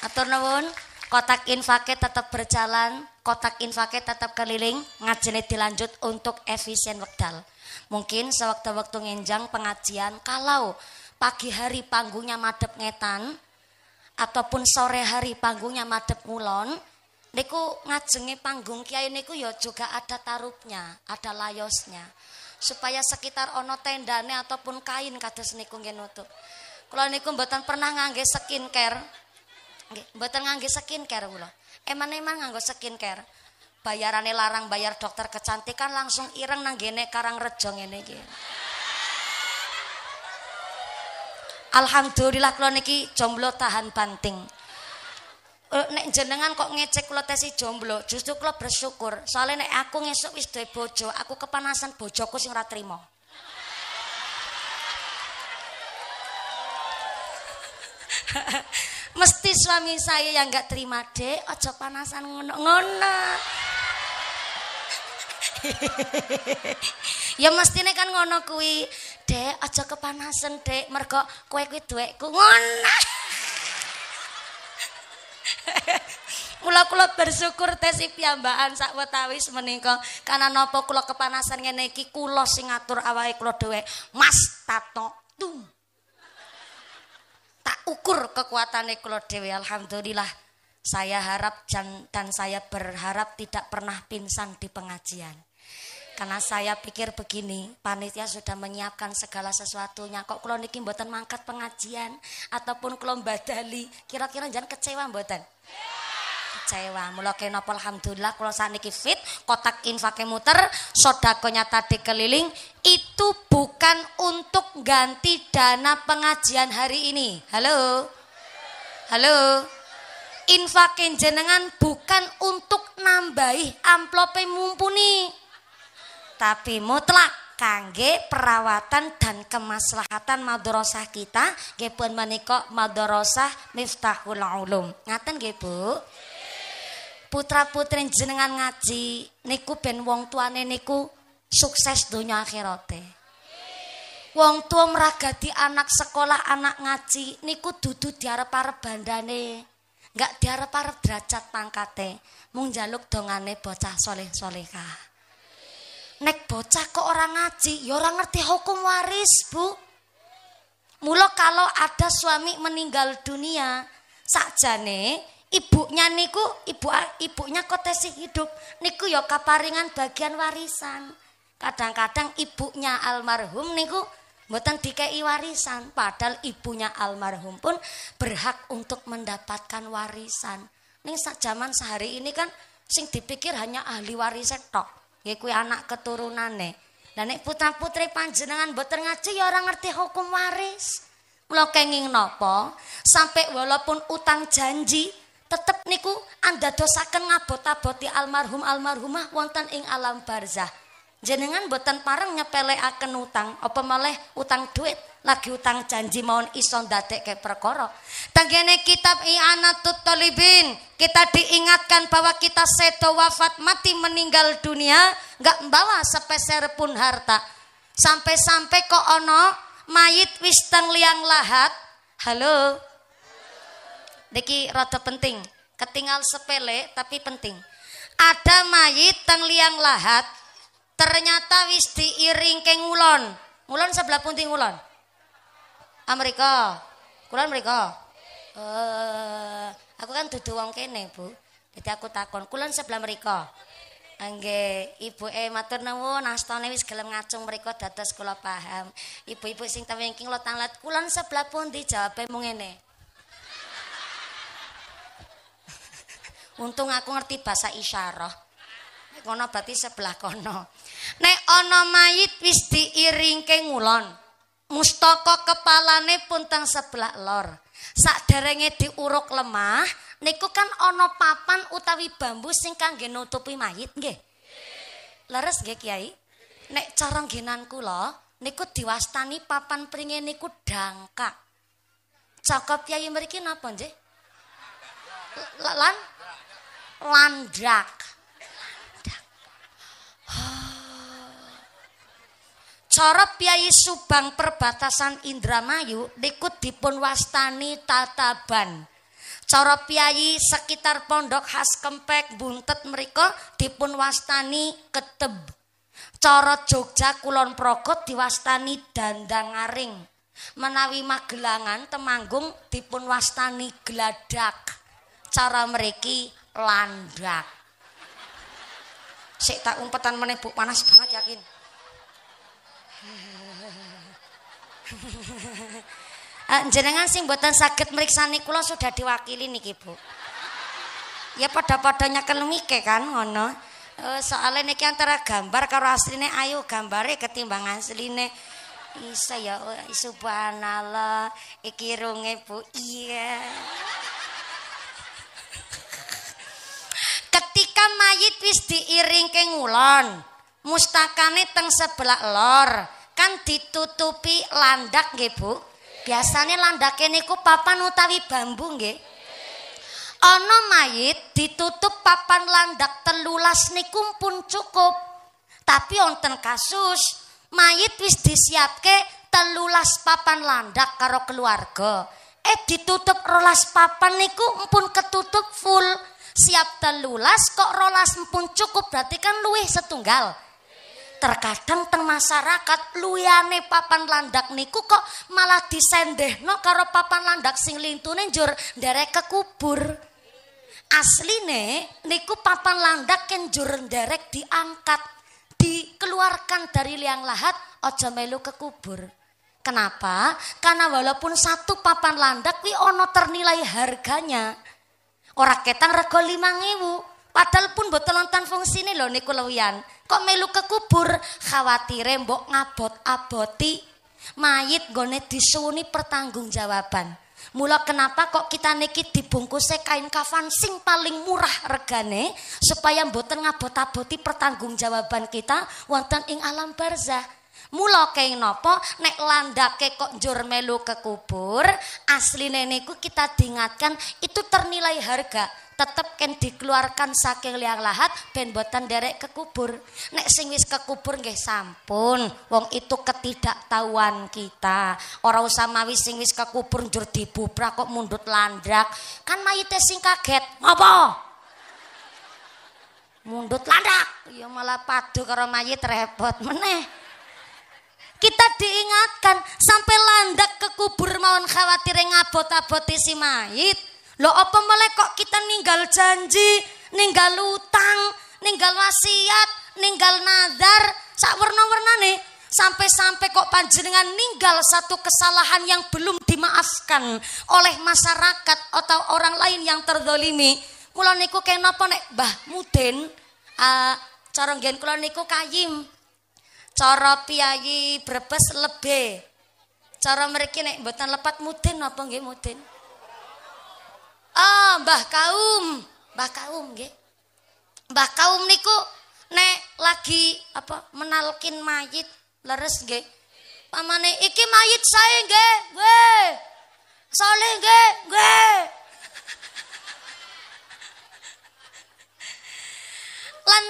Atur nuwun. Kotak infaket tetap berjalan, kotak infaket tetap keliling, ngajene dilanjut untuk efisien wekdal. Mungkin sewaktu-waktu nginjang pengajian, kalau pagi hari panggungnya madep ngetan, ataupun sore hari panggungnya madep ngulon niku ngajengi panggung kiai niku ya juga ada tarupnya ada layosnya supaya sekitar ono tendane ataupun kain kados niku nggih nutup kula niku mboten pernah ngangge skincare nggih mboten ngangge skincare kula eman gue nganggo skincare bayarane larang bayar dokter kecantikan langsung ireng nang gene karang rejo ngene iki Alhamdulillah kula niki jomblo tahan banting. Eh, nek jenengan kok ngecek kula tesi jomblo, justru kula bersyukur. Soalnya nek aku ngesuk wis duwe bojo, aku kepanasan bojoku sing ora trima. <laughs> Mesti suami saya yang nggak terima deh, ojo panasan ngono-ngono. <laughs> ya mestine kan ngono kuwi. Dek, aja kepanasan, Dek. Mergo kue kue dhuwitku. Ngono. Mula <laughs> kula bersyukur tesi piambaan sak wetawis menika karena nopo kula kepanasan ngene iki kula sing ngatur awake kula dhewe. Mas Tato. dum Tak ukur kekuatane kula dhewe alhamdulillah. Saya harap dan saya berharap tidak pernah pingsan di pengajian. Karena saya pikir begini, panitia sudah menyiapkan segala sesuatunya. Kok kalau niki buatan mangkat pengajian ataupun kalau badali, kira-kira jangan kecewa mboten? Kecewa. Mula kenapa alhamdulillah kalau saat niki fit, kotak infake muter, sodakonya tadi keliling, itu bukan untuk ganti dana pengajian hari ini. Halo? Halo? Infakin jenengan bukan untuk nambahi yang mumpuni tapi mutlak kangge perawatan dan kemaslahatan madrasah kita nggih pun menika madrasah Miftahul Ulum. Ngaten nggih Bu? Putra-putri jenengan ngaji niku ben wong tuane niku sukses donya akhirate. Wong tua meragati anak sekolah, anak ngaji niku dudu diarep-arep bandane, enggak diarep-arep derajat pangkate. Mung jaluk dongane bocah soleh-solehah nek bocah kok orang ngaji, ya orang ngerti hukum waris, Bu. Mula kalau ada suami meninggal dunia, sakjane ibunya niku ibu ibunya kotesi hidup niku ya kaparingan bagian warisan. Kadang-kadang ibunya almarhum niku mboten dikei warisan, padahal ibunya almarhum pun berhak untuk mendapatkan warisan. Ning sak zaman sehari ini kan sing dipikir hanya ahli warisan tok. Nggih kuwi anak keturunane. Lah nek putra-putri panjenengan mboten ngaji ya ora ngerti hukum waris. Kula kenging napa? Sampai walaupun utang janji tetep niku anda dosakan ngabot-aboti almarhum almarhumah wonten ing alam barzah jenengan boten pareng akan utang apa malah utang duit lagi utang janji ison datik ke perkara tenggene kitab i'anatut talibin kita diingatkan bahwa kita seto wafat mati meninggal dunia nggak membawa sepeser pun harta sampai-sampai kok ono mayit wis teng liang lahat halo Niki rada penting ketinggal sepele tapi penting ada mayit teng liang lahat Ternyata wis diiring ke ngulon. Ngulon sebelah pundi ngulon? Amerika. Kulon mereka. Eh, aku kan duduk wong kene, Bu. Jadi aku takon, kulon sebelah mereka. Angge ibu eh matur nuwun astane wis gelem ngacung mereka dados kula paham. Ibu-ibu sing tewingking lo tanglet kulon sebelah pun dijawab mung ngene. <laughs> Untung aku ngerti bahasa isyarah. Kono berarti sebelah kono. Nek ana mayit wis diiringke ngulon. Mustaka kepalane pun teng sebelah lor. Sakderenge diuruk lemah, niku kan ana papan utawi bambu sing kangge nutupi mayit nggih. Leres nggih Kiai. Nek cara ngenan kula niku diwastani papan pringe niku dangkak. Cakep Kiai mriki napa nggih? Lan landak. Landak. Ha. Ah. Coro piyai Subang perbatasan Indramayu likut dipun wastani tataban. Coro piyai sekitar pondok khas Kempek buntet mereka dipun wastani keteb. Coro Jogja Kulon Progo diwastani dandang aring. Menawi Magelangan Temanggung dipun wastani geladak. Cara mereki landak. Sik tak umpetan menebuk panas banget yakin. Eh, jenengan sing buatan sakit meriksa kula sudah diwakili nih ibu Ya pada-padanya kelemike kan ngono. Eh, soalnya niki antara gambar karo asline ayo gambare ketimbang asline isa ya subhanallah iki runge Bu. Iya. Ketika mayit wis diiringke ngulon, mustakane teng sebelah lor kan ditutupi landak nggih Bu biasanya landake niku papan utawi bambu nggih ana mayit ditutup papan landak telulas niku pun cukup tapi onten kasus mayit wis disiapke telulas papan landak karo keluarga eh ditutup rolas papan niku pun ketutup full siap telulas kok rolas pun cukup berarti kan luwih setunggal terkadang teng masyarakat luyane papan landak niku kok malah disendeh no, karo papan landak sing lintune ke kubur kubur Asline niku papan landak yang jur derek diangkat, dikeluarkan dari liang lahat ojo melu kubur Kenapa? Karena walaupun satu papan landak wi ono ternilai harganya. orang ketang rego 5000, padahal pun nonton fungsi ini loh niku lewian. Kok melu ke kubur? Khawatire mbok ngabot-aboti mayit gone pertanggung pertanggungjawaban. Mula kenapa kok kita niki dibungkusnya kain kafan sing paling murah regane supaya mboten ngabot-aboti pertanggungjawaban kita wonten ing alam barzah. Mula kain nopo nek landake kok njur melu ke kubur, asline niku kita diingatkan itu ternilai harga tetep kan dikeluarkan saking liang lahat ben boten derek kubur nek sing wis kubur nggih sampun wong itu ketidaktahuan kita ora usah mawi sing wis kubur njur dibubra kok mundut landrak kan mayite sing kaget ngopo mundut landak ya malah padu karo mayit repot meneh kita diingatkan sampai landak ke kubur mawon khawatir ngabot-aboti si mayit Lo apa malah kok kita ninggal janji, ninggal utang, ninggal wasiat, ninggal nazar, sak warna-warna nih. Sampai-sampai kok panjenengan ninggal satu kesalahan yang belum dimaafkan oleh masyarakat atau orang lain yang terdolimi. Kulo niku kenapa nih bah Mudin uh, cara ngen kulo niku kayim. Cara piayi Brebes lebih, Cara mereka nek buatan lepat Mudin apa nggih Mudin? Oh, Mbah Kaum, Mbah Kaum nggih. Mbah Kaum niku nek lagi apa menalkin mayit leres nggih. Pamane iki mayit saya nggih, nggih. Soleh nggih, nggih. Lan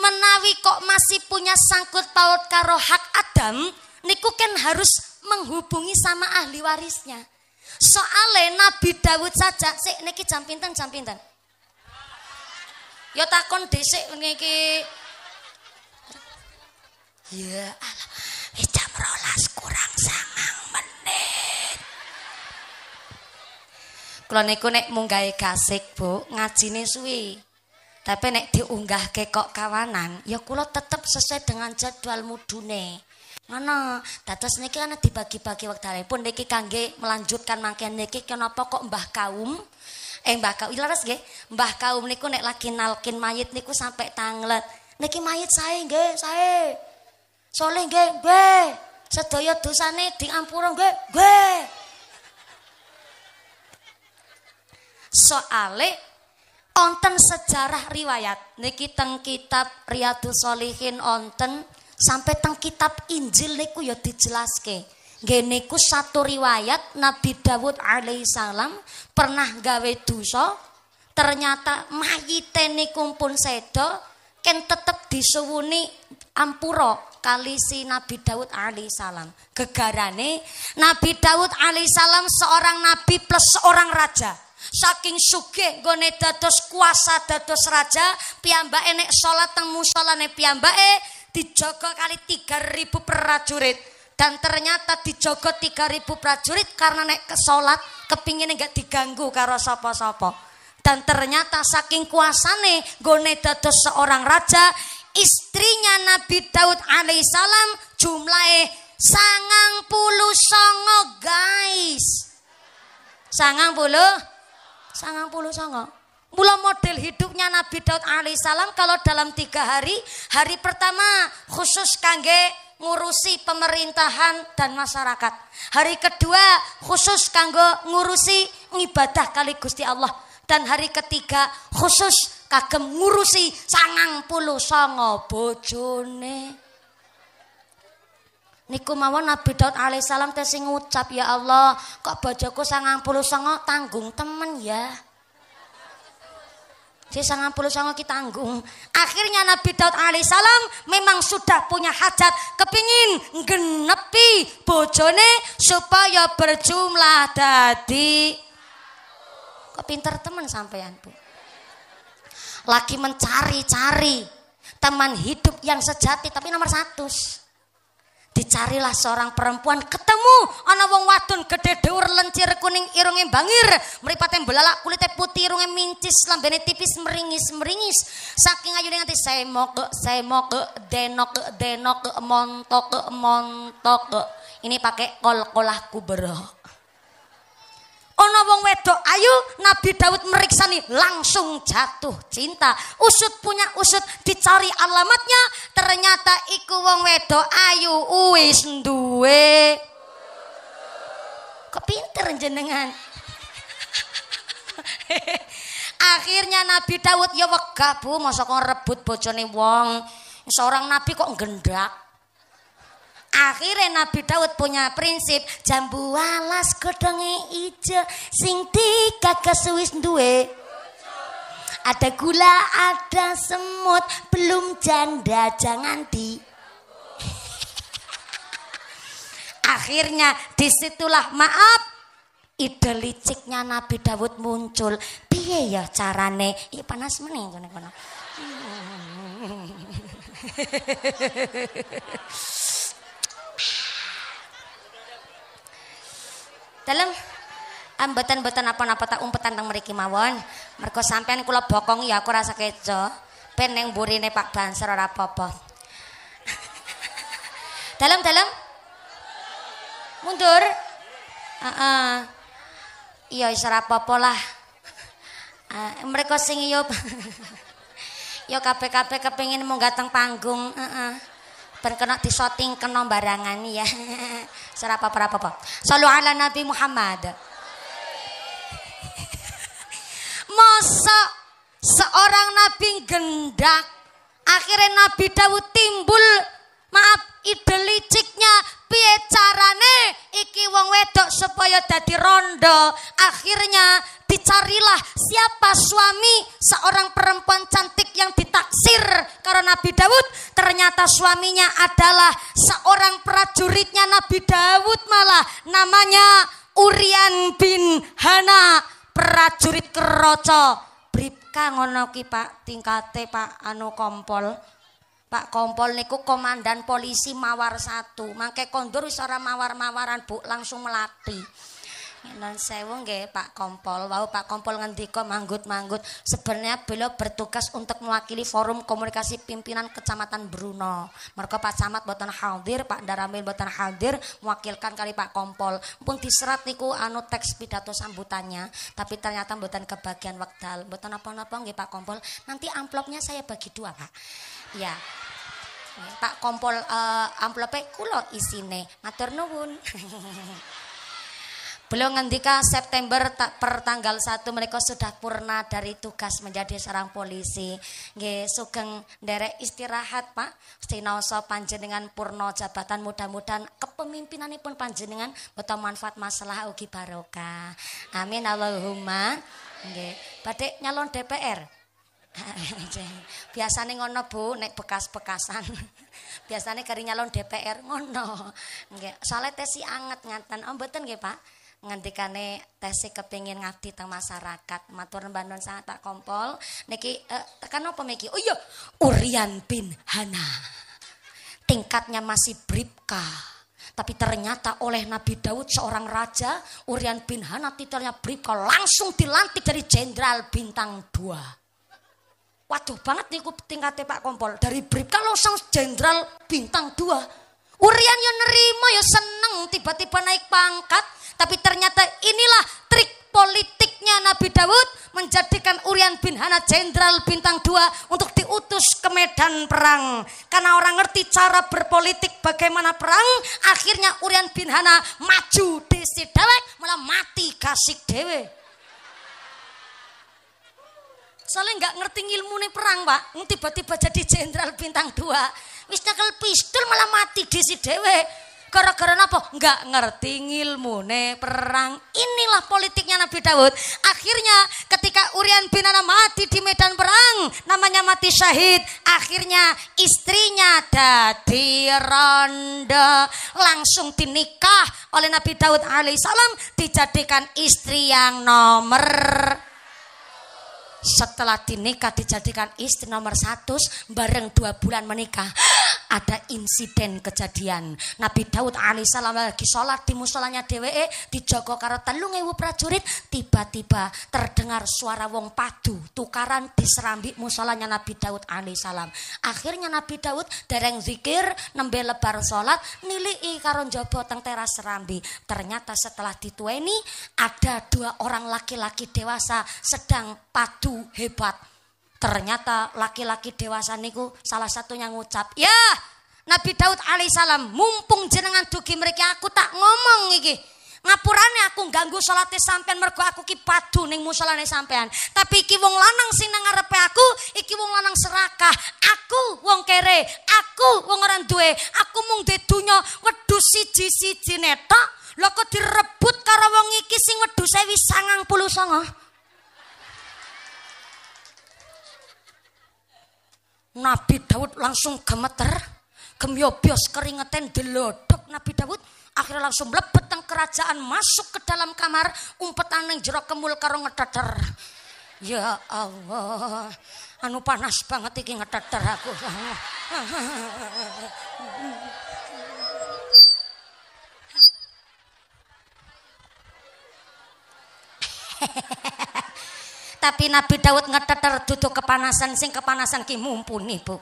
menawi kok masih punya sangkut paut karo hak Adam, niku kan harus menghubungi sama ahli warisnya. Soale Nabi Dawud saja sik niki jam pinten jam pinten. Ya takon dhisik niki. Ya Allah, wis jam kurang sangang menit. Kalau niku nek munggahe kasik Bu, ngajine suwi. Tapi nek ke kok kawanan, ya kula tetep sesuai dengan jadwal mudune. Mana dados niki kan dibagi-bagi pun niki kangge melanjutkan mangken niki kenapa kok Mbah Kaum eh Mbah Kaum leres iya, nggih Mbah Kaum niku nek lagi nalkin mayit niku sampai tanglet niki mayit sae nggih sae soleh nggih nggih sedaya dosane diampura nggih nggih soale onten sejarah riwayat niki teng kitab Riyadhus Shalihin onten Sampai teng kitab Injil niku ya dijelaske. Geniku satu riwayat Nabi Dawud alaihissalam pernah gawe dosa ternyata mayite niku pun sedo ken tetep disuwuni ampuro kali si Nabi Daud alaihissalam. Gegarane Nabi Daud alaihissalam seorang nabi plus seorang raja. Saking suge gone dados kuasa dados raja, piyambake nek salat teng musolane piyambake dijogo kali 3000 prajurit dan ternyata dijogo 3000 prajurit karena naik ke salat kepingin enggak diganggu karo sapa-sapa dan ternyata saking kuasane gone dados seorang raja istrinya Nabi Daud alaihissalam jumlahnya sangang puluh songo guys sangang puluh sangang puluh songo Mula model hidupnya Nabi Daud alaihissalam kalau dalam tiga hari, hari pertama khusus kangge ngurusi pemerintahan dan masyarakat. Hari kedua khusus kanggo ngurusi ibadah kali Gusti Allah. Dan hari ketiga khusus kagem ngurusi sangang puluh songo bojone. Niku mawon Nabi Daud alaihissalam tesi ngucap ya Allah, kok bojoku sangang puluh songo tanggung temen ya di sangat puluh sangat kita tanggung. Akhirnya Nabi Daud alaihissalam memang sudah punya hajat. Kepingin genepi bojone supaya berjumlah dadi. Kok pinter teman sampean bu? Lagi mencari-cari teman hidup yang sejati tapi nomor satu dicarilah seorang perempuan ketemu ana wong wadon gede dhuwur lencir kuning irunge bangir mripate belalak kulite putih irunge mincis lambene tipis meringis-meringis saking ayune nganti semok semok denok denok montok montok ini pakai kol-kolah kubero Ono wong wedok ayu Nabi Daud nih langsung jatuh cinta. Usut punya usut dicari alamatnya ternyata iku wong wedok ayu uis duwe. Kok pinter jenengan? <laughs> Akhirnya Nabi Daud ya wegah Bu, masa kok rebut bojone wong. Seorang nabi kok gendak. Akhirnya Nabi Dawud punya prinsip jambu alas godhonge ijo sing tiga wis duwe ada gula, ada semut, belum janda jangan di <laughs> Akhirnya disitulah maaf ide liciknya Nabi Dawud muncul. Piye ya carane? Ih panas meneh kono. <laughs> Dalam ambatan-ambatan ah, apa-apa tak umpetan teng mereka mawon. mereka sampean kula bokong ya aku rasa kejo. peneng burine Pak Banser ora apa-apa. <laughs> Dalam-dalam mundur. Heeh. Uh -uh. Iya wis apa-apa lah. Uh, <laughs> ah, mereka sing yo iya. <laughs> yo iya, kabeh-kabeh kepengin munggah panggung, heeh. Uh -uh ben kena shooting kena barangan ya. Serapa <laughs> apa apa. Salu ala Nabi Muhammad. <laughs> Masa seorang nabi gendak akhirnya Nabi Dawud timbul maaf ide liciknya piye carane iki wong wedok supaya dadi rondo akhirnya dicarilah siapa suami seorang perempuan cantik yang ditaksir karena Nabi Daud ternyata suaminya adalah seorang prajuritnya Nabi Daud malah namanya Urian bin Hana prajurit keroco bripka ngono ki Pak tingkate Pak anu kompol Pak Kompol niku komandan polisi mawar satu. Mangke kondur seorang mawar-mawaran, Bu, langsung melatih non sewu nggih Pak Kompol. Wau Pak Kompol ngendika manggut-manggut sebenarnya beliau bertugas untuk mewakili forum komunikasi pimpinan Kecamatan Bruno. Mereka Pak Camat boten hadir, Pak Daramil boten hadir mewakilkan kali Pak Kompol. Pun diserat niku anu teks pidato sambutannya, tapi ternyata boten kebagian wekdal. Boten apa-apa nggih Pak Kompol. Nanti amplopnya saya bagi dua, Pak. Ya. Pak Kompol uh, amplopnya kulo isine. Matur nuwun. <laughs> Beliau ngendika September tak per tanggal 1 mereka sudah purna dari tugas menjadi seorang polisi. Nggih, sugeng nderek istirahat, Pak. Sinaosa panjenengan purno jabatan mudah-mudahan kepemimpinanipun panjenengan betul manfaat masalah ugi Baroka. Amin Allahumma. Nggih, batik nyalon DPR. <laughs> Biasanya ngono Bu, naik bekas-bekasan. <laughs> Biasanya kari nyalon DPR ngono. Soalnya soalé tesi anget ngantan. Oh betul nggih, Pak ngendikane tesi kepingin ngerti teng masyarakat matur bandon sangat Pak Kompol niki eh, tekan apa miki oh iya Urian bin Hana tingkatnya masih bribka tapi ternyata oleh Nabi Daud seorang raja Urian bin Hana titelnya bribka langsung dilantik dari jenderal bintang 2 waduh banget niku tingkatnya Pak Kompol dari bribka langsung jenderal bintang 2 Urian yang nerima yang seneng tiba-tiba naik pangkat. Tapi ternyata inilah trik politiknya Nabi Dawud menjadikan Urian bin Hana jenderal bintang dua untuk diutus ke medan perang. Karena orang ngerti cara berpolitik bagaimana perang, akhirnya Urian bin Hana maju di Sidawek malah mati kasih dewe. Soalnya nggak ngerti ilmu nih perang pak. Tiba-tiba jadi jenderal bintang dua. Wis nyekel pistol malah mati di si dewe. Gara-gara apa? Nggak ngerti ilmu nih perang. Inilah politiknya Nabi Dawud. Akhirnya ketika Urian bin Ana mati di medan perang. Namanya mati syahid. Akhirnya istrinya dadi ronda. Langsung dinikah oleh Nabi Daud alaihissalam. Dijadikan istri yang nomor setelah dinikah dijadikan istri nomor satu bareng dua bulan menikah ada insiden kejadian Nabi Daud alaihissalam lagi sholat di musolanya DWE di karo telung ewu prajurit tiba-tiba terdengar suara wong padu tukaran di serambi musolanya Nabi Daud alaihissalam akhirnya Nabi Daud dereng zikir nembe lebar sholat nilii karon jobo teng teras serambi ternyata setelah ditueni ada dua orang laki-laki dewasa sedang padu hebat. Ternyata laki-laki dewasa niku salah satunya ngucap, "Ya, Nabi Daud alaihissalam, mumpung jenengan dugi mereka aku tak ngomong iki." ngapurane aku ganggu salate sampean mergo aku ki padu ning musolane sampean. Tapi iki wong lanang sing nang ngarepe aku, iki wong lanang serakah. Aku wong kere, aku wong ora duwe, aku mung duwe donya wedhus siji-siji netok. Lha kok direbut karo wong iki sing saya wisangang 99. Nabi Daud langsung gemeter, gemyobios keringetan delodok Nabi Daud. Akhirnya langsung mlebet kerajaan masuk ke dalam kamar umpetan yang jero kemul karo ngedadar. Ya Allah, anu panas banget iki ngedadar aku. Hehehe. <laughs> tapi Nabi Daud ngeteter duduk kepanasan sing kepanasan ki mumpuni bu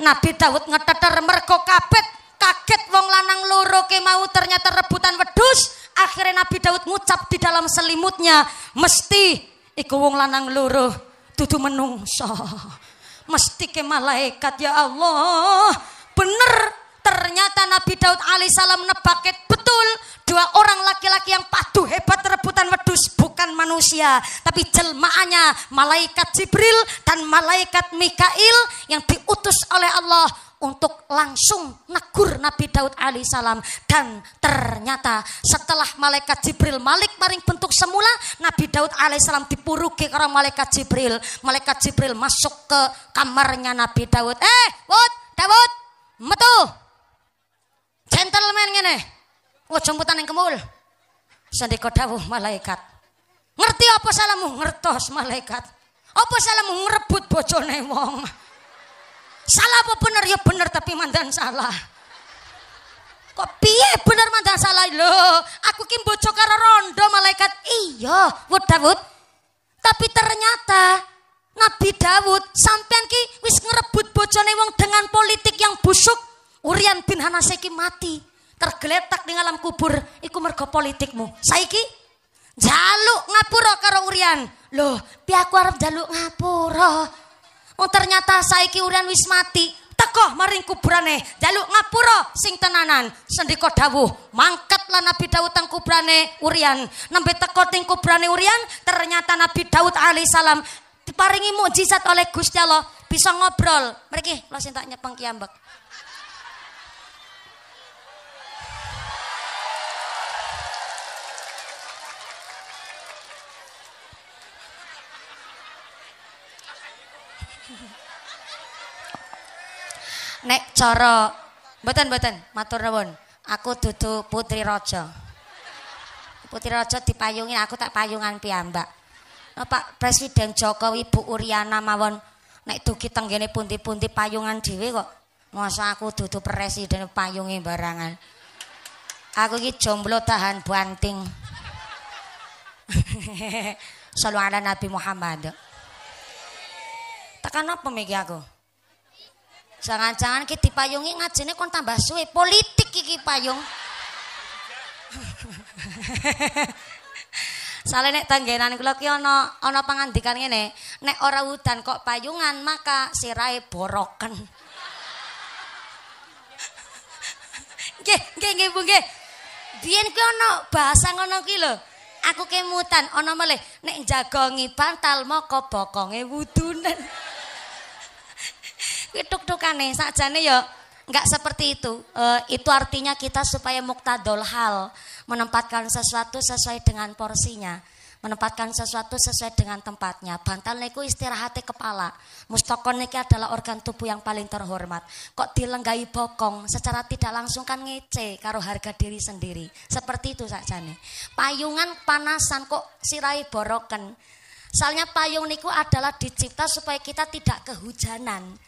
Nabi Daud ngeteter mergo kabet kaget wong lanang loro ke mau ternyata rebutan wedus akhirnya Nabi Daud ngucap di dalam selimutnya mesti iku wong lanang loro dudu menungso mesti ke malaikat ya Allah bener Ternyata Nabi Daud alaihissalam nebaket betul dua orang laki-laki yang patuh hebat rebutan wedus bukan manusia tapi jelmaannya malaikat Jibril dan malaikat Mikail yang diutus oleh Allah untuk langsung negur Nabi Daud alaihissalam dan ternyata setelah malaikat Jibril malik maring bentuk semula Nabi Daud alaihissalam dipurugi orang malaikat Jibril malaikat Jibril masuk ke kamarnya Nabi Daud eh Daud Daud metu Gentleman ngene. Ojo oh, jemputan yang kemul. sandiko dawuh malaikat. Ngerti apa salamu? Ngertos malaikat. Apa salamu ngerebut bojone wong? Salah apa bener ya bener tapi mandan salah. Kok piye bener mandan salah lho? Aku ki bojo karo rondo malaikat. Iya, Wud Dawud. Tapi ternyata Nabi Dawud sampean ki wis ngerebut bojone wong dengan politik yang busuk Urian bin Hanaseki mati, tergeletak di dalam kubur, iku mergo politikmu. Saiki jaluk ngapura karo Urian. Loh, pi aku arep jaluk ngapura. Oh ternyata saiki Urian wis mati, teko maring kuburane jaluk ngapura sing tenanan sendika dawuh mangkat lah Nabi Daud teng kuburane Urian nembe teko ting kuburane Urian ternyata Nabi Daud alaihi salam diparingi mukjizat oleh Gusti Allah bisa ngobrol mriki lo sing tak nyepeng kiambek nek coro, mboten mboten matur nuwun. Aku dudu putri raja. Putri raja dipayungin aku tak payungan piyambak. No, nah, Pak Presiden Jokowi Bu Uriana mawon nek dugi tenggene pundi-pundi payungan dhewe kok. Masa aku dudu presiden payungi barangan. Aku iki jomblo tahan banting. Selalu <laughs> ada Nabi Muhammad. Tekan apa miki aku? Jangan-jangan ki dipayungi ngajine kon tambah suwe. Politik kiki payung. <laughs> Sale nek tanggenan kula ki ana ana pangandikan ngene, nek ora udan kok payungan maka sirai boroken. <laughs> Nggih, nggih nggih Bu nggih. Biyen ki ana bahasa ngono ki lho. Aku kemutan ana melih nek jagongi bantal moko bokonge wudunen itu tuk-tukane sakjane ya enggak seperti itu. E, itu artinya kita supaya muktadol hal, menempatkan sesuatu sesuai dengan porsinya, menempatkan sesuatu sesuai dengan tempatnya. Bantal niku istirahatnya kepala. Mustokon niki adalah organ tubuh yang paling terhormat. Kok dilenggahi bokong secara tidak langsung kan ngece karo harga diri sendiri. Seperti itu sakjane. Payungan panasan kok sirai boroken. Soalnya payung niku adalah dicipta supaya kita tidak kehujanan.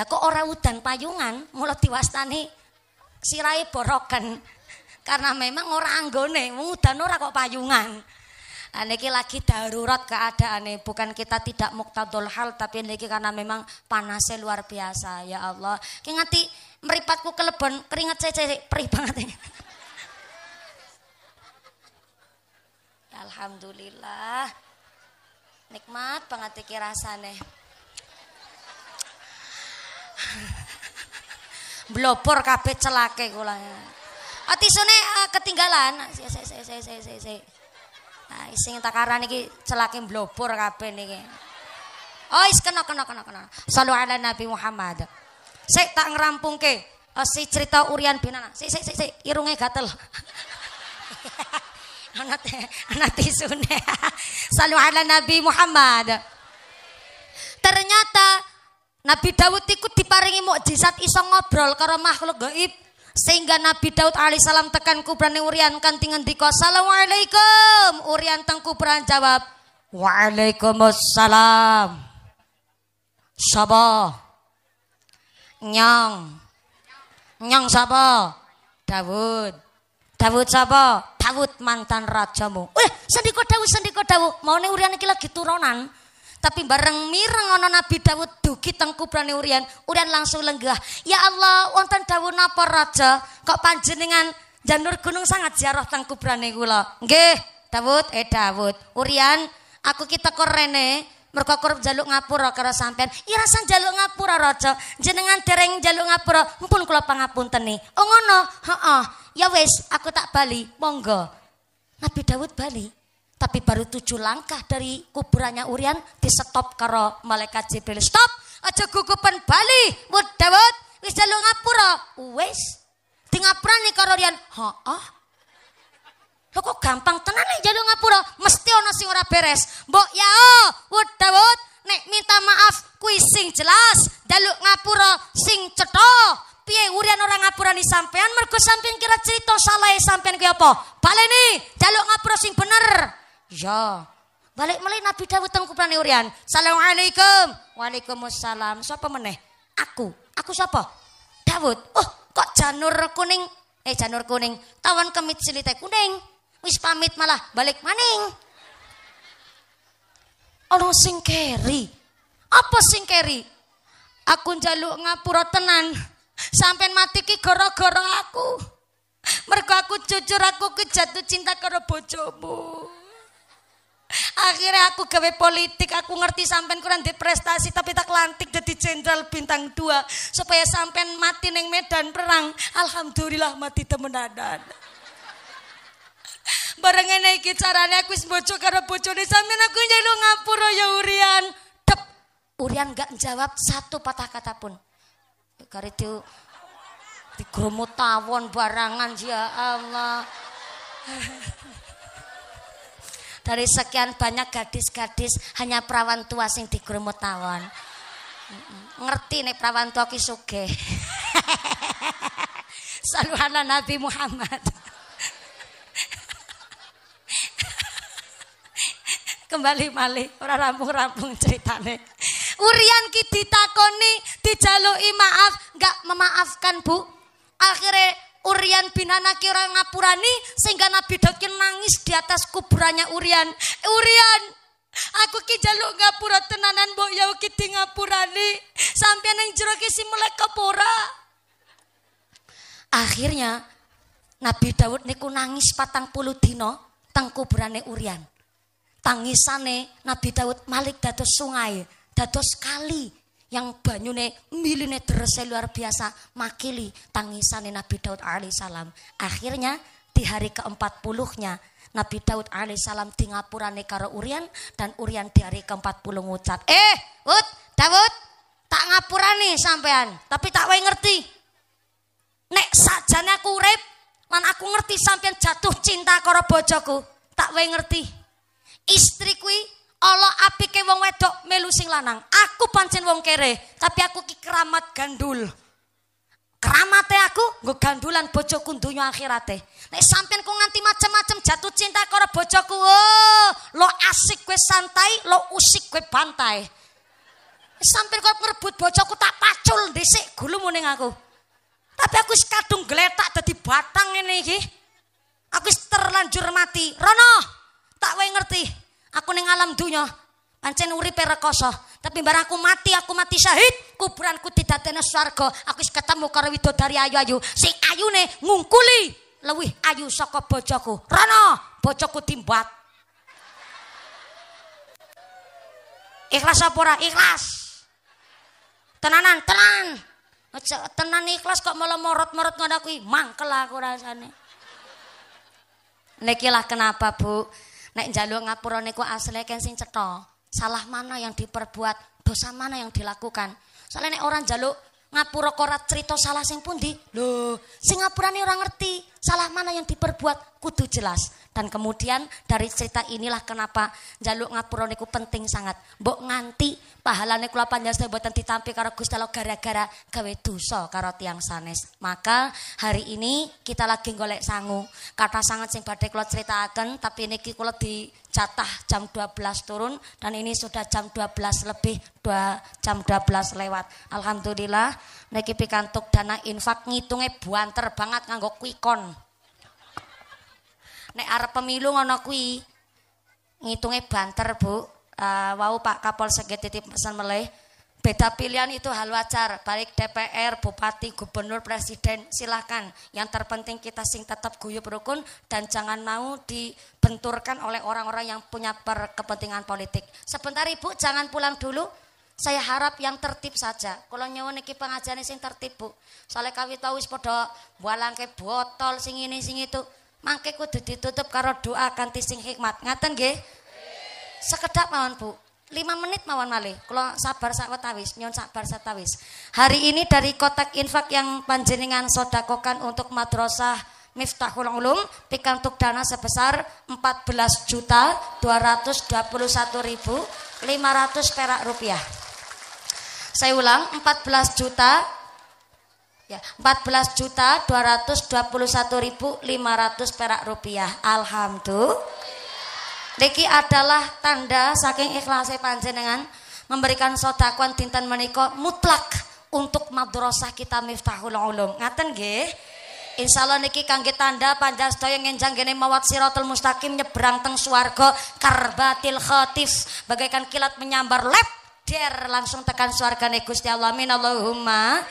Lah kok ora udan payungan mulut diwastani sirai borokan. Karena memang orang anggone, udan ora kok payungan. Nah, lagi darurat keadaan nih, bukan kita tidak muktadul hal, tapi niki karena memang panasnya luar biasa ya Allah. Ki ngati meripatku kelebon, keringat saya perih banget ini. Alhamdulillah, nikmat banget iki rasane. <laughs> blopor kabeh celake kula. Oh, tisune uh, eh, ketinggalan. saya saya saya saya saya saya, Nah, sing tak iki celake blopor kabeh niki. Oh, is kena kena kena kena. Sallu ala Nabi Muhammad. Sik tak ngerampungke uh, si cerita Urian bin Anas. Sik sik sik sik irunge gatel. <laughs> ana ana tisune. <laughs> Sallu ala Nabi Muhammad. Ternyata Nabi Daud ikut diparingi mukjizat iso ngobrol karo makhluk gaib sehingga Nabi Daud alaihissalam tekan kuburan Urian kanthi ngendika Assalamualaikum Urian teng kuburan jawab Waalaikumsalam Sapa Nyong Nyong sapa Daud Daud sapa Daud mantan rajamu Eh sendiko Daud sendiko Daud nih Urian iki lagi turunan tapi bareng mireng ono Nabi Dawud duki teng kubrane Urian, Urian langsung lenggah. Ya Allah, wonten Dawud napa raja? Kok panjenengan janur gunung sangat ziarah teng kubrane kula. Nggih, Dawud, eh Dawud. Urian, aku kita korene mergo korup jaluk ngapura karo sampean. Irasan iya, jaluk ngapura raja, jenengan dereng jaluk ngapura, mumpun kula pangapunteni. Oh ngono, heeh. Ya wis, aku tak bali, monggo. Nabi Dawud bali tapi baru tujuh langkah dari kuburannya Urian di stop karo malaikat Jibril stop aja gugupan Bali Mud Dawud wis jalu ngapura wis di ngapura nih karo Urian oh lo kok gampang tenan nih jalu ngapura mesti ono sing ora beres mbok ya oh Mud Dawud nek minta maaf kuwi sing jelas jalu ngapura sing cetho piye urian orang ngapura ni sampean mergo sampean kira cerita salah sampean kuwi apa nih jalu ngapura sing bener Ya. Balik mulai Nabi Dawud teng kuplane urian. Assalamualaikum. Waalaikumsalam. Siapa meneh? Aku. Aku siapa? Dawud. Oh, kok janur kuning? Eh janur kuning. Tawan kemit silite kuning. Wis pamit malah balik maning. Ono sing keri. Apa sing keri? Aku njaluk ngapura tenan. Sampai mati ki gara-gara aku. Mergo aku jujur aku kejatuh cinta karo bojomu. Akhirnya aku gawe politik, aku ngerti sampean kurang prestasi tapi tak lantik jadi jenderal bintang dua supaya sampean mati neng medan perang. Alhamdulillah mati temenadan <laughs> barengnya naikin caranya aku wis bojo karo sampean aku njaluk ngapura ya Urian. Tep. Urian gak jawab satu patah kata pun. Kare di kromo tawon barangan ya Allah. <laughs> dari sekian banyak gadis-gadis hanya perawan tua sing digremut tawon. Ngerti nih perawan tua ki sugih. <laughs> Saluhana Nabi Muhammad. <laughs> Kembali malih, ora rampung-rampung ceritane. Urian ki ditakoni, dijaluki maaf, nggak memaafkan Bu. Akhirnya Urian bin Hanaki orang Ngapurani sehingga Nabi Daud nangis di atas kuburannya Urian. Eh, Urian, Aku ki jaluk ngapura tenanan mbok ya ki di ngapurani. Sampai yang jero ki si melek Akhirnya Nabi Daud niku nangis patang puluh dino teng kuburane Urian. Tangisane Nabi Daud malik dados sungai, dados kali, yang banyune miline derese luar biasa makili tangisan Nabi Daud alaihissalam. Akhirnya di hari keempat puluhnya Nabi Daud alaihissalam di ngapura karo Urian dan Urian di hari keempat puluh ngucap, eh, Ud, Daud, tak ngapura nih sampean, tapi tak wae ngerti. Nek sajane aku urip, lan aku ngerti sampean jatuh cinta karo bojoku, tak wae ngerti. Istri kuwi Allah apike wong wedok melu sing lanang. Aku pancen wong kere, tapi aku ki keramat gandul. Keramate aku nggo gandulan bojoku dunya akhirate. Nek sampean ku nganti macam-macam jatuh cinta karo bojoku, oh, lo asik kue santai, lo usik kue bantai. Sampean kok merebut bojoku tak pacul dhisik gulumu ning aku. Tapi aku wis kadung gletak dadi batang ini iki. Aku wis terlanjur mati. Rono, tak wae ngerti. Aku neng alam dunya pancen uripe rekoso, tapi barang aku mati, aku mati syahid, kuburanku didadekne swarga. Aku wis ketemu karo widodari ayu-ayu, ayu ayune ngungkuli lewih ayu soko bojoku. Rono, bojoku timbat. Ikhlas apa ora? Ikhlas. Tenanan, tenan. tenan ikhlas kok malah morot-morot ngono kuwi. Mangkel aku rasane. Nikilah kenapa, Bu? Nek jalur ngapura niku asli kan sing cetha. Salah mana yang diperbuat, dosa mana yang dilakukan. Soalnya nek orang jaluk Ngapura cerita salah sing pundi? Lho, Singapura ngapurane orang ngerti salah mana yang diperbuat kudu jelas. Dan kemudian dari cerita inilah kenapa jaluk ngapura niku penting sangat. Mbok nganti pahalane kula buat nanti ditampi karo Gusti gara-gara gawe dosa karo tiang sanes. Maka hari ini kita lagi golek sangu. Kata sangat sing badhe kula critakaken tapi niki kula di jatah jam 12 turun dan ini sudah jam 12 lebih 2 jam 12 lewat. Alhamdulillah niki pikantuk dana infak ngitungnya buanter banget nganggo kuikon. Nek arep pemilu ngono kuwi ngitungnya banter, Bu. Uh, wau Pak Kapolsek titip pesan meleh Beda pilihan itu hal wajar, baik DPR, bupati, gubernur, presiden, silahkan. Yang terpenting kita sing tetap guyup rukun dan jangan mau dibenturkan oleh orang-orang yang punya perkepentingan politik. Sebentar Ibu, jangan pulang dulu. Saya harap yang tertib saja. Kalau nyewon niki pengajian sing tertib, Bu. Soalnya kami tahu sepeda padha ke botol sing ini sing itu. Mangke kudu ditutup karena doa kanthi sing hikmat. Ngaten nggih? Sekedap mohon Bu lima menit mawon malih. Kalau sabar sawetawis, nyon sabar satawis. Hari ini dari kotak infak yang panjenengan sodakokan untuk madrasah Miftahul Ulum pikantuk dana sebesar 14 juta 221 ribu 500 perak rupiah. Saya ulang 14 juta ya 14 juta 221 ribu 500 perak rupiah. Alhamdulillah. Niki adalah tanda saking ikhlasnya panjenengan memberikan sodakuan dinten menikah mutlak untuk madrasah kita Miftahul Ulum. Ngaten nggih? Insya Allah niki kangge tanda panjas yang ngenjang gene mawat sirotul mustaqim nyebrang teng suarga karbatil khatif bagaikan kilat menyambar lep der langsung tekan negus Gusti Allah min Allahumma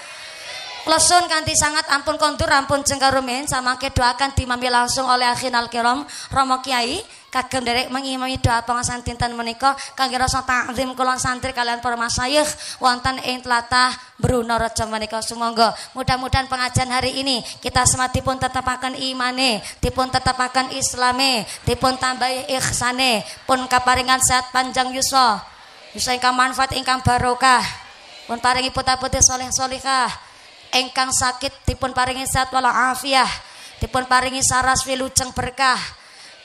Lesun kanti sangat ampun kontur ampun jengkarumin sama kedua akan dimami langsung oleh akhinal kiram Romo Kiai kagem derek mengimami doa pengasan tinten menika kangge rasa takzim kulon santri kalian para masayikh wonten ing tlatah Bruno Rejo meniko sumangga mudah-mudahan pengajian hari ini kita semua dipun tetepaken imane dipun tetepaken islame tipun tambahi ihsane pun kaparingan sehat panjang yuswa yuswa ingkang manfaat ingkang barokah pun paringi putra putih soleh solihah engkang sakit tipun paringi sehat afiah tipun paringi saras wilujeng berkah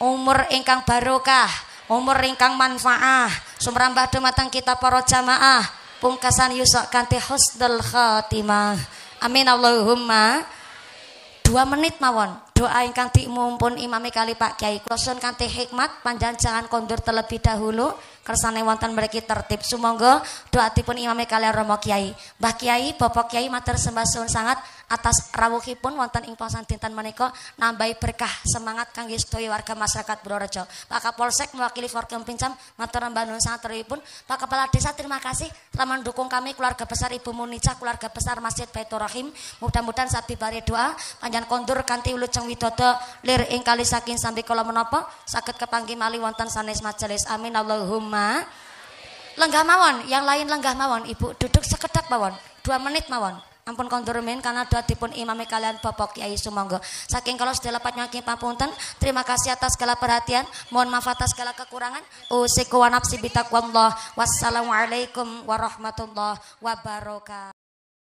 umur ingkang barokah, umur ingkang manfaah, sumrambah dumateng kita para jamaah, pungkasan yusak kanthi husnul khatimah. Amin Allahumma. Dua menit mawon doa ingkang diumumpun imami kali Pak Kiai Klosun kanti hikmat panjang jangan kondur terlebih dahulu kersane wonten mereka tertib sumonggo doa tipun imami kali Romo Kiai Bah Kiai Bapak Kiai mater sembah sangat atas rawuhipun wonten ing posan dinten menika nambahi berkah semangat kangge sedaya warga masyarakat Purworejo. Pak Kapolsek mewakili Forkem Pincam matur nuwun sateripun. Pak Kepala Desa terima kasih telah mendukung kami keluarga besar Ibu Munica, keluarga besar Masjid Baitur Rahim. Mudah-mudahan saat bare doa panjang kondur kanthi wilujeng widodo lir ing kali saking sambi kala menapa saged kepanggih mali wonten sanes majelis. Amin Allahumma. Lenggah mawon, yang lain lenggah mawon, Ibu duduk sekedak mawon, dua menit mawon. Ampun kondur min doa dipun imami kalian Bapak Kiai Sumangga. Saking kalau sedaya lepat nyaki papunten, terima kasih atas segala perhatian, mohon maaf atas segala kekurangan. Usiku wa nafsi Allah. Wassalamualaikum warahmatullahi wabarakatuh.